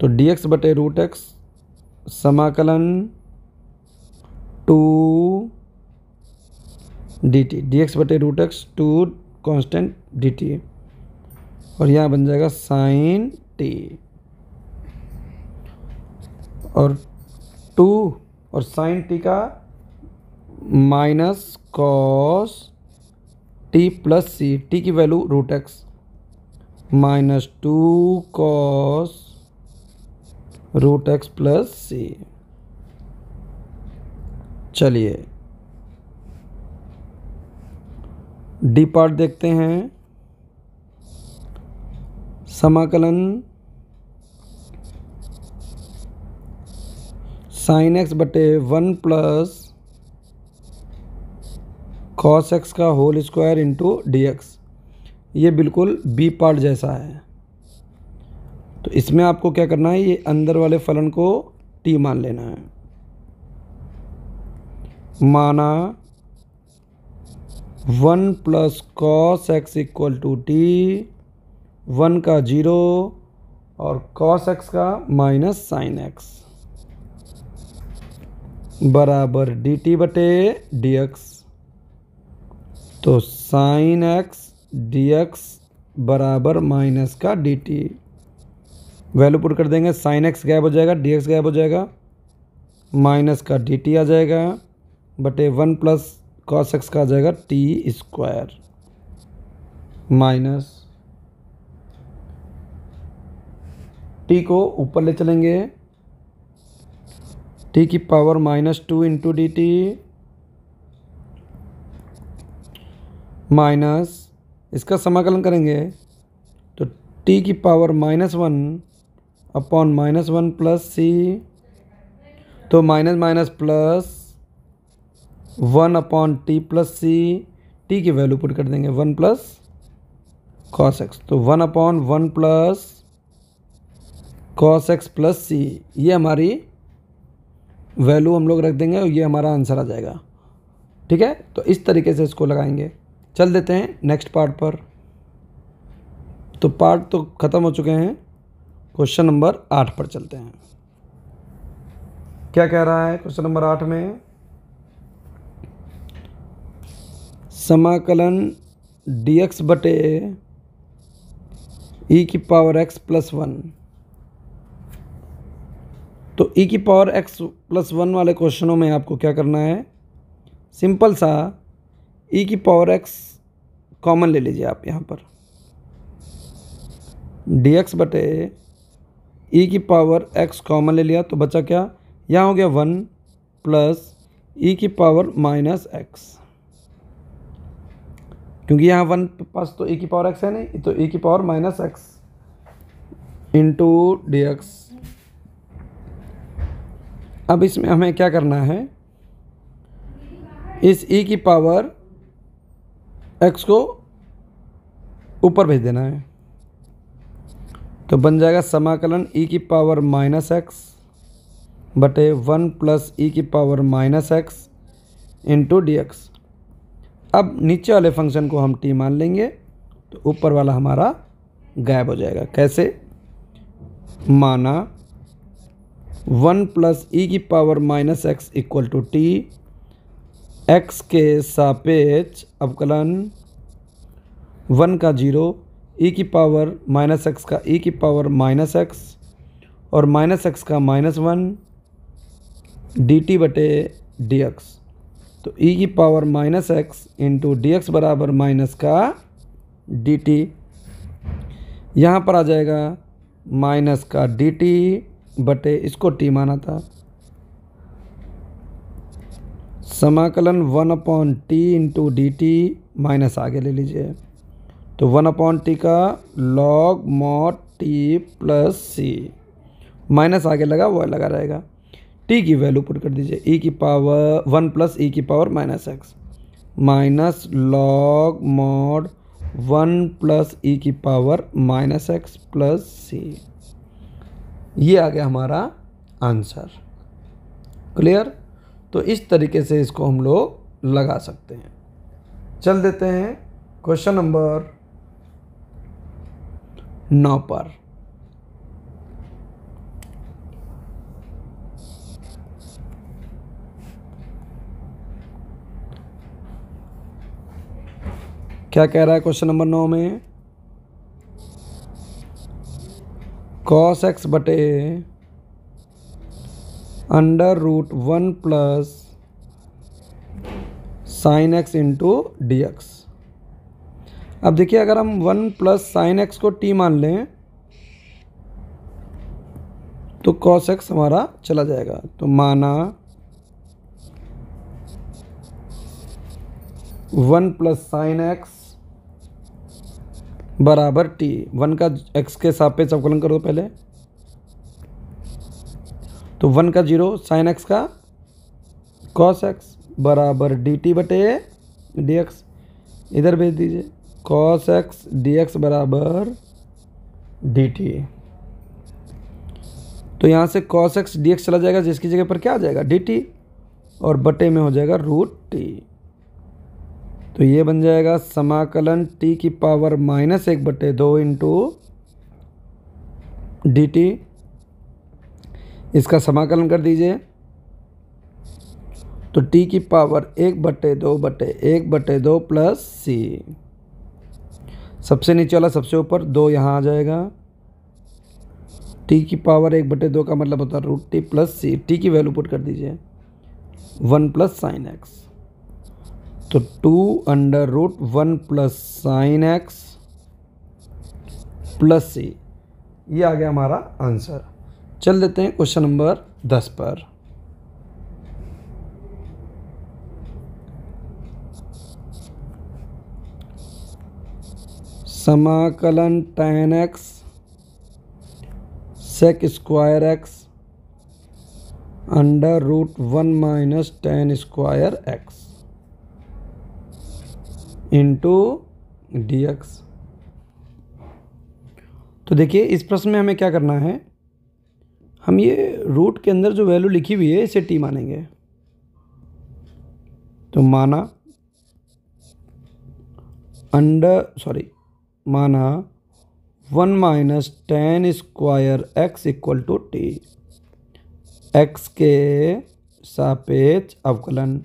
तो डी एक्स बटे रूट एक्स समाकलन two d t d x बटे root x two constant d t और यहाँ बन जाएगा साइन टी और टू और साइन टी का minus cos t plus c t की value root x minus two cos root x plus c चलिए डी पार्ट देखते हैं समाकलन साइन एक्स बटे वन प्लस कॉस एक्स का whole square into D x ये बिल्कुल बी पार्ट जैसा है तो इसमें आपको क्या करना है ये अंदर वाले फलन को टी मान लेना है माना one plus cos x equal to t one का जीरो और कॉस एक्स का माइनस साइन एक्स बराबर डी टी बटे डी एक्स तो साइन एक्स डी एक्स बराबर माइनस का डी टी वैल्यू पुट कर देंगे साइन एक्स गैप हो जाएगा डी एक्स गैप हो जाएगा माइनस का डी टी आ जाएगा बटे वन प्लस कॉस एक्स का आ जाएगा टी स्क्वायर माइनस टी को ऊपर ले चलेंगे टी की power minus two into d t minus इसका समाकलन करेंगे तो टी की power minus one upon minus one plus c तो minus minus plus one upon t plus c t की वैल्यू पुट कर देंगे वन प्लस कॉस एक्स तो one upon one plus cos x plus c ये हमारी value हम लोग रख देंगे और ये हमारा आंसर आ जाएगा ठीक है तो इस तरीके से इसको लगाएंगे चल देते हैं नेक्स्ट पार्ट पर तो पार्ट तो ख़त्म हो चुके हैं क्वेश्चन नंबर आठ पर चलते हैं क्या कह रहा है क्वेश्चन नंबर आठ में समाकलन डी एक्स बटे ई e की पावर एक्स प्लस वन तो ई e की पावर एक्स प्लस वन वाले क्वेश्चनों में आपको क्या करना है सिंपल सा ई e की पावर एक्स कॉमन ले लीजिए आप यहाँ पर डी एक्स बटे ई e की पावर एक्स कॉमन ले लिया तो बचा क्या यहाँ हो गया वन प्लस ई की पावर माइनस एक्स क्योंकि यहाँ वन पास तो ई की पावर एक्स है नहीं तो ई की power minus x into D x अब इसमें हमें क्या करना है इस ई e की पावर एक्स को ऊपर भेज देना है तो बन जाएगा समाकलन ई e की पावर माइनस एक्स बटे वन प्लस ई e की power minus x into D x अब नीचे वाले फंक्शन को हम टी मान लेंगे तो ऊपर वाला हमारा गायब हो जाएगा कैसे माना वन प्लस ई e की power minus x equal to t x के सापेक्ष अवकलन वन का जीरो ई e की पावर माइनस एक्स का ई e की पावर माइनस एक्स और माइनस एक्स का माइनस वन डी टी बटे डी एक्स तो ई की power minus x into D x बराबर माइनस का डी टी यहाँ पर आ जाएगा माइनस का डी टी बटे इसको टी माना था समाकलन one upon t into d t minus आगे ले लीजिए तो वन अपॉन टी का log mod t plus c minus आगे लगा वह लगा रहेगा टी की वैल्यू पुट कर दीजिए ई e की power one plus e e की power minus x minus log mod one plus e e की power minus x plus c ये आ गया हमारा आंसर क्लियर तो इस तरीके से इसको हम लोग लगा सकते हैं चल देते हैं क्वेश्चन नंबर नौ पर क्या कह रहा है क्वेश्चन नंबर नौ में कॉस एक्स बटे under root one plus sine x into D x अब देखिए अगर हम वन प्लस साइन एक्स को टी मान लें तो कॉस एक्स हमारा चला जाएगा तो माना वन प्लस साइन एक्स बराबर टी वन का एक्स के सापेक्ष अवकलन करो पहले तो वन का जीरो साइन एक्स का कॉस एक्स बराबर डी टी बटे डी एक्स इधर भेज दीजिए कॉस एक्स डी एक्स बराबर डी टी तो यहाँ से कॉस एक्स डी एक्स चला जाएगा जिसकी जगह पर क्या आ जाएगा डी टी और बटे में हो जाएगा रूट टी तो ये बन जाएगा समाकलन टी की पावर माइनस एक बटे दो इंटू डी टी इसका समाकलन कर दीजिए तो टी की पावर एक बटे दो बटे एक बटे दो प्लस सी सबसे नीचे वाला सबसे ऊपर दो यहाँ आ जाएगा टी की पावर एक बटे दो का मतलब होता है root t plus c t की वैल्यू पुट कर दीजिए वन प्लस साइन एक्स तो two under root one plus sine x plus c ये आ गया हमारा आंसर चल देते हैं क्वेश्चन नंबर दस पर समाकलन tan x sec square x under root one minus tan square x into D x तो देखिए इस प्रश्न में हमें क्या करना है हम ये रूट के अंदर जो वैल्यू लिखी हुई है इसे टी मानेंगे तो माना अंडर सॉरी माना one minus tan square x equal to t x के सापेक्ष अवकलन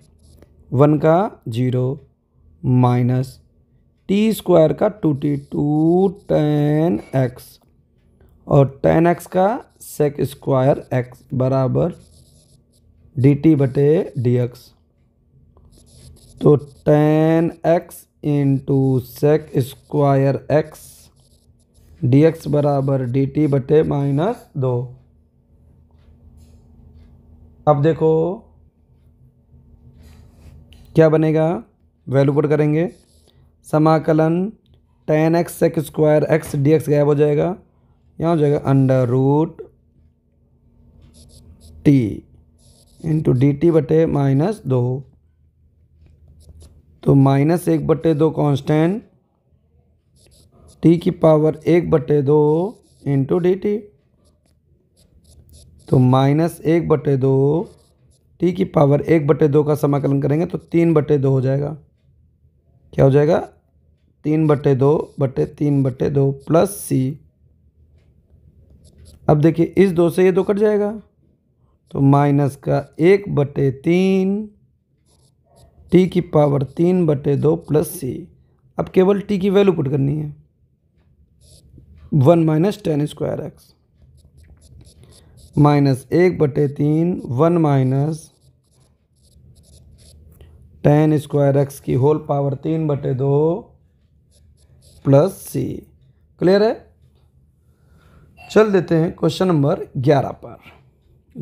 वन का जीरो माइनस टी स्क्वायर का two t two tan x और टेन एक्स का सेक स्क्वायर एक्स बराबर डी टी बटे डी एक्स तो tan x into sec square x d x बराबर डी टी बटे माइनस दो अब देखो क्या बनेगा वैल्यू पुट करेंगे समाकलन tan x sec square x d x गायब हो जाएगा यहाँ हो जाएगा under root t into d t बटे माइनस दो तो माइनस एक बटे दो कॉन्स्टेंट टी की पावर एक बटे दो इंटू डी टी तो माइनस एक बटे दो टी की पावर एक बटे दो का समाकलन करेंगे तो तीन बटे दो हो जाएगा क्या हो जाएगा तीन बटे दो बटे तीन बटे दो प्लस सी अब देखिए इस दो से ये दो कट जाएगा तो माइनस का एक बटे तीन टी की पावर तीन बटे दो प्लस सी अब केवल टी की वैल्यू पुट करनी है one minus tan square x minus एक बटे तीन one minus tan square x की होल पावर तीन बटे दो प्लस सी क्लियर है चल देते हैं क्वेश्चन नंबर ग्यारह पर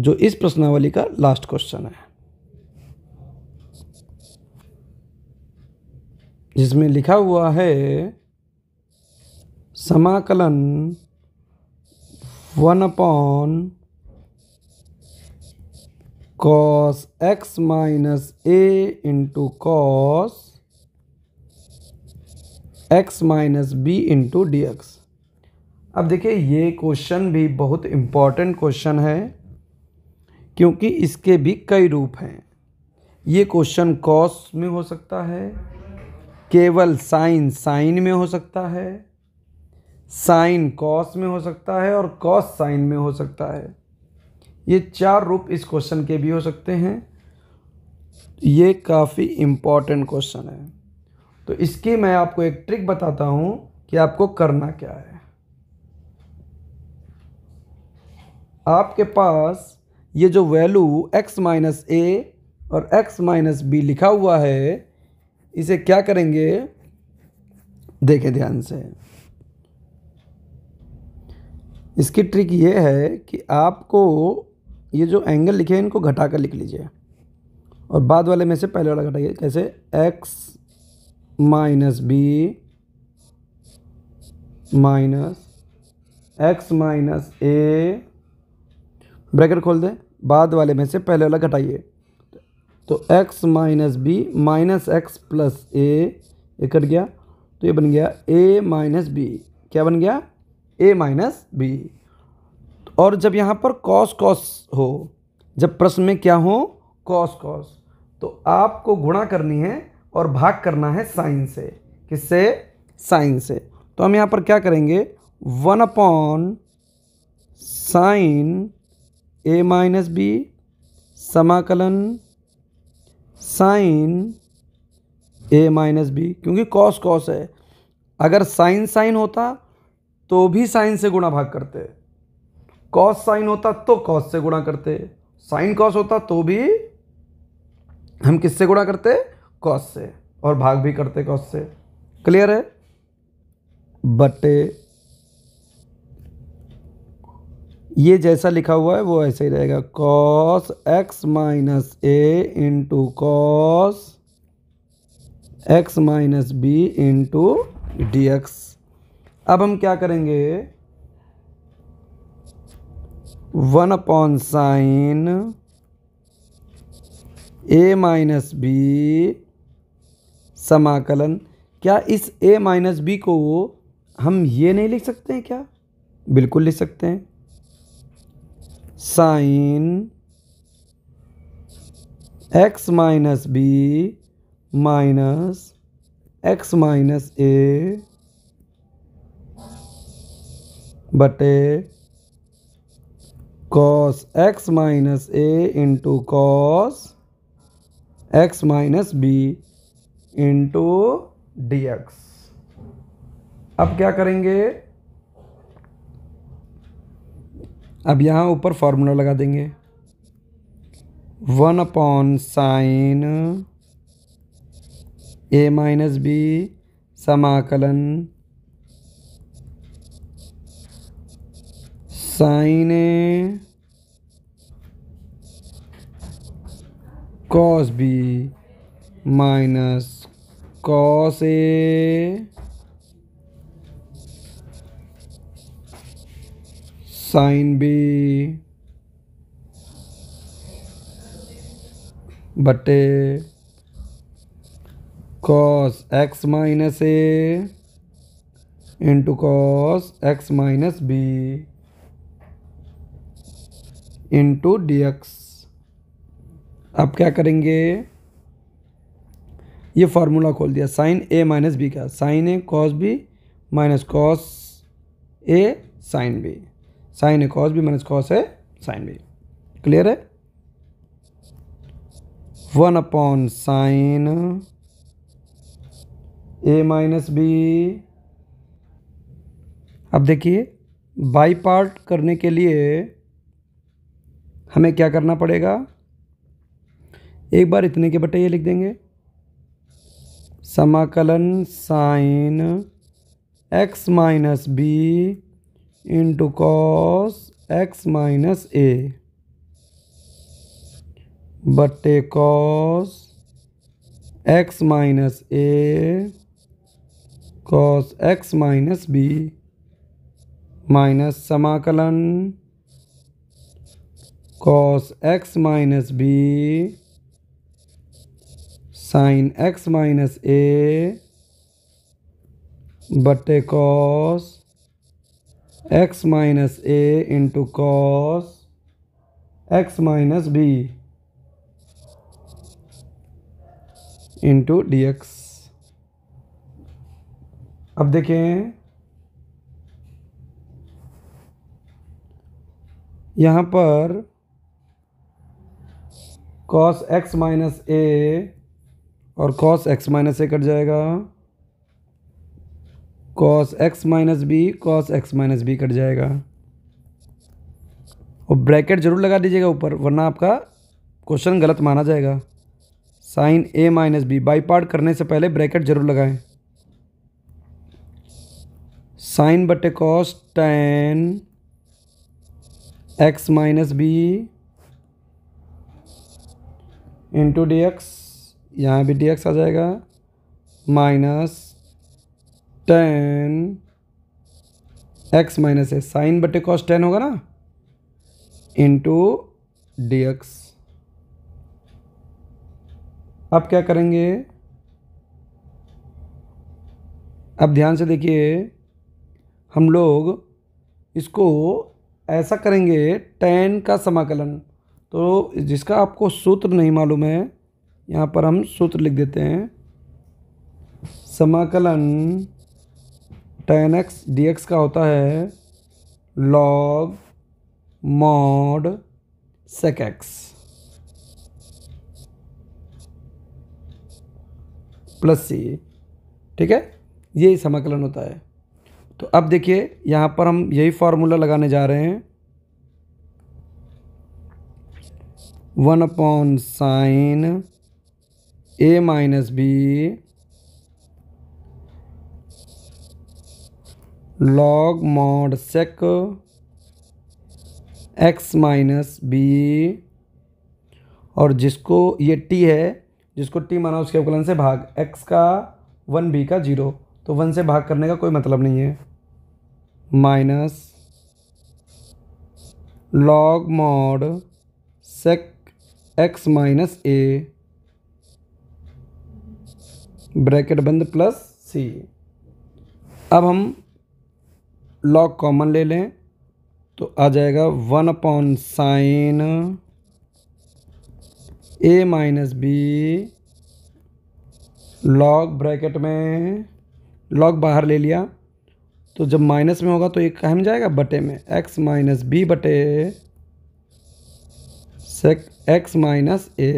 जो इस प्रश्नावली का लास्ट क्वेश्चन है जिसमें लिखा हुआ है समाकलन one upon cos x minus a into cos x minus B into D x अब देखिए ये क्वेश्चन भी बहुत इम्पॉर्टेंट क्वेश्चन है क्योंकि इसके भी कई रूप हैं ये क्वेश्चन कॉस में हो सकता है केवल साइन साइन में हो सकता है साइन कॉस में हो सकता है और कॉस साइन में हो सकता है ये चार रूप इस क्वेश्चन के भी हो सकते हैं ये काफ़ी इम्पॉर्टेंट क्वेश्चन है तो इसकी मैं आपको एक ट्रिक बताता हूँ कि आपको करना क्या है आपके पास ये जो वैल्यू x माइनस ए और x माइनस बी लिखा हुआ है इसे क्या करेंगे देखें ध्यान से इसकी ट्रिक ये है कि आपको ये जो एंगल लिखे हैं इनको घटा कर लिख लीजिए और बाद वाले में से पहले वाला घटाइए कैसे x minus b minus x minus ए ब्रैकेट खोल दें बाद वाले में से पहले वाला घटाइए तो x minus b minus x plus a ये कट गया तो ये बन गया ए माइनस बी क्या बन गया ए माइनस बी और जब यहाँ पर कॉस कॉस हो जब प्रश्न में क्या हो कॉस कॉस तो आपको गुणा करनी है और भाग करना है साइन से किससे साइन से तो हम यहाँ पर क्या करेंगे वन अपॉन साइन ए माइनस बी समाकलन साइन ए माइनस बी क्योंकि कॉस कॉस है अगर साइन साइन होता तो भी साइन से गुणा भाग करते कॉस साइन होता तो कॉस से गुणा करते साइन कॉस होता तो भी हम किससे गुणा करते कॉस से और भाग भी करते कॉस से क्लियर है बटे ये जैसा लिखा हुआ है वो ऐसे ही रहेगा cos x minus a into cos x minus B into D x अब हम क्या करेंगे वन अपॉन साइन ए माइनस बी समाकलन क्या इस ए माइनस बी को हम ये नहीं लिख सकते हैं क्या बिल्कुल लिख सकते हैं sine x minus b minus x minus a बटे cos x minus a into cos x minus B into D x अब क्या करेंगे अब यहाँ ऊपर फॉर्मूला लगा देंगे वन अपॉन साइन ए माइनस बी समाकलन sine a cos b minus cos a sine b बटे cos x minus a into cos x minus B into d अब क्या करेंगे ये फार्मूला खोल दिया साइन ए माइनस बी का sine a cos b minus cos a sine b sine a cos b minus cos a sine b clear है one upon sine ए minus b अब देखिए बाई पार्ट करने के लिए हमें क्या करना पड़ेगा एक बार इतने के बटे ये लिख देंगे समाकलन sine x minus B into cos x minus a बटे cos x minus a cos x minus b minus समाकलन cos x minus b sine x minus a बटे cos x minus a into cos x minus B into D x अब देखें यहाँ पर cos x minus a और cos x minus a कट जाएगा cos x minus b cos x minus b कट जाएगा और ब्रैकेट जरूर लगा दीजिएगा ऊपर वरना आपका क्वेश्चन गलत माना जाएगा sine A minus B by part करने से पहले ब्रैकेट जरूर लगाएं साइन बटे cos tan X minus B into D x यहाँ भी डी एक्स आ जाएगा माइनस टेन एक्स माइनस है साइन बटे कॉस टेन होगा ना इंटू डी एक्स अब क्या करेंगे अब ध्यान से देखिए हम लोग इसको ऐसा करेंगे टेन का समाकलन तो जिसका आपको सूत्र नहीं मालूम है यहाँ पर हम सूत्र लिख देते हैं समाकलन टेन एक्स डी एक्स का होता है log mod sec X plus सी ठीक है ये समाकलन होता है तो अब देखिए यहाँ पर हम यही फार्मूला लगाने जा रहे हैं वन अपॉन साइन ए minus B log mod sec X minus B और जिसको ये टी है जिसको टी माना उसके अवकलन से भाग एक्स का वन बी का जीरो तो वन से भाग करने का कोई मतलब नहीं है minus log mod sec X minus ए ब्रैकेट बंद प्लस सी अब हम लॉग कॉमन ले लें तो आ जाएगा वन अपॉन साइन ए माइनस बी लॉग ब्रैकेट में लॉग बाहर ले लिया तो जब माइनस में होगा तो ये कहम जाएगा बटे में एक्स माइनस बी बटे सेक एक्स माइनस ए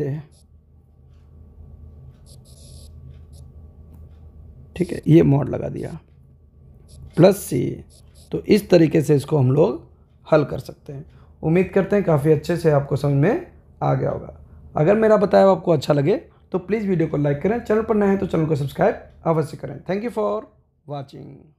ठीक है ये मॉड लगा दिया प्लस सी तो इस तरीके से इसको हम लोग हल कर सकते हैं उम्मीद करते हैं काफ़ी अच्छे से आपको समझ में आ गया होगा अगर मेरा बताया आपको अच्छा लगे तो प्लीज़ वीडियो को लाइक करें चैनल पर नए हैं तो चैनल को सब्सक्राइब अवश्य करें थैंक यू फॉर वॉचिंग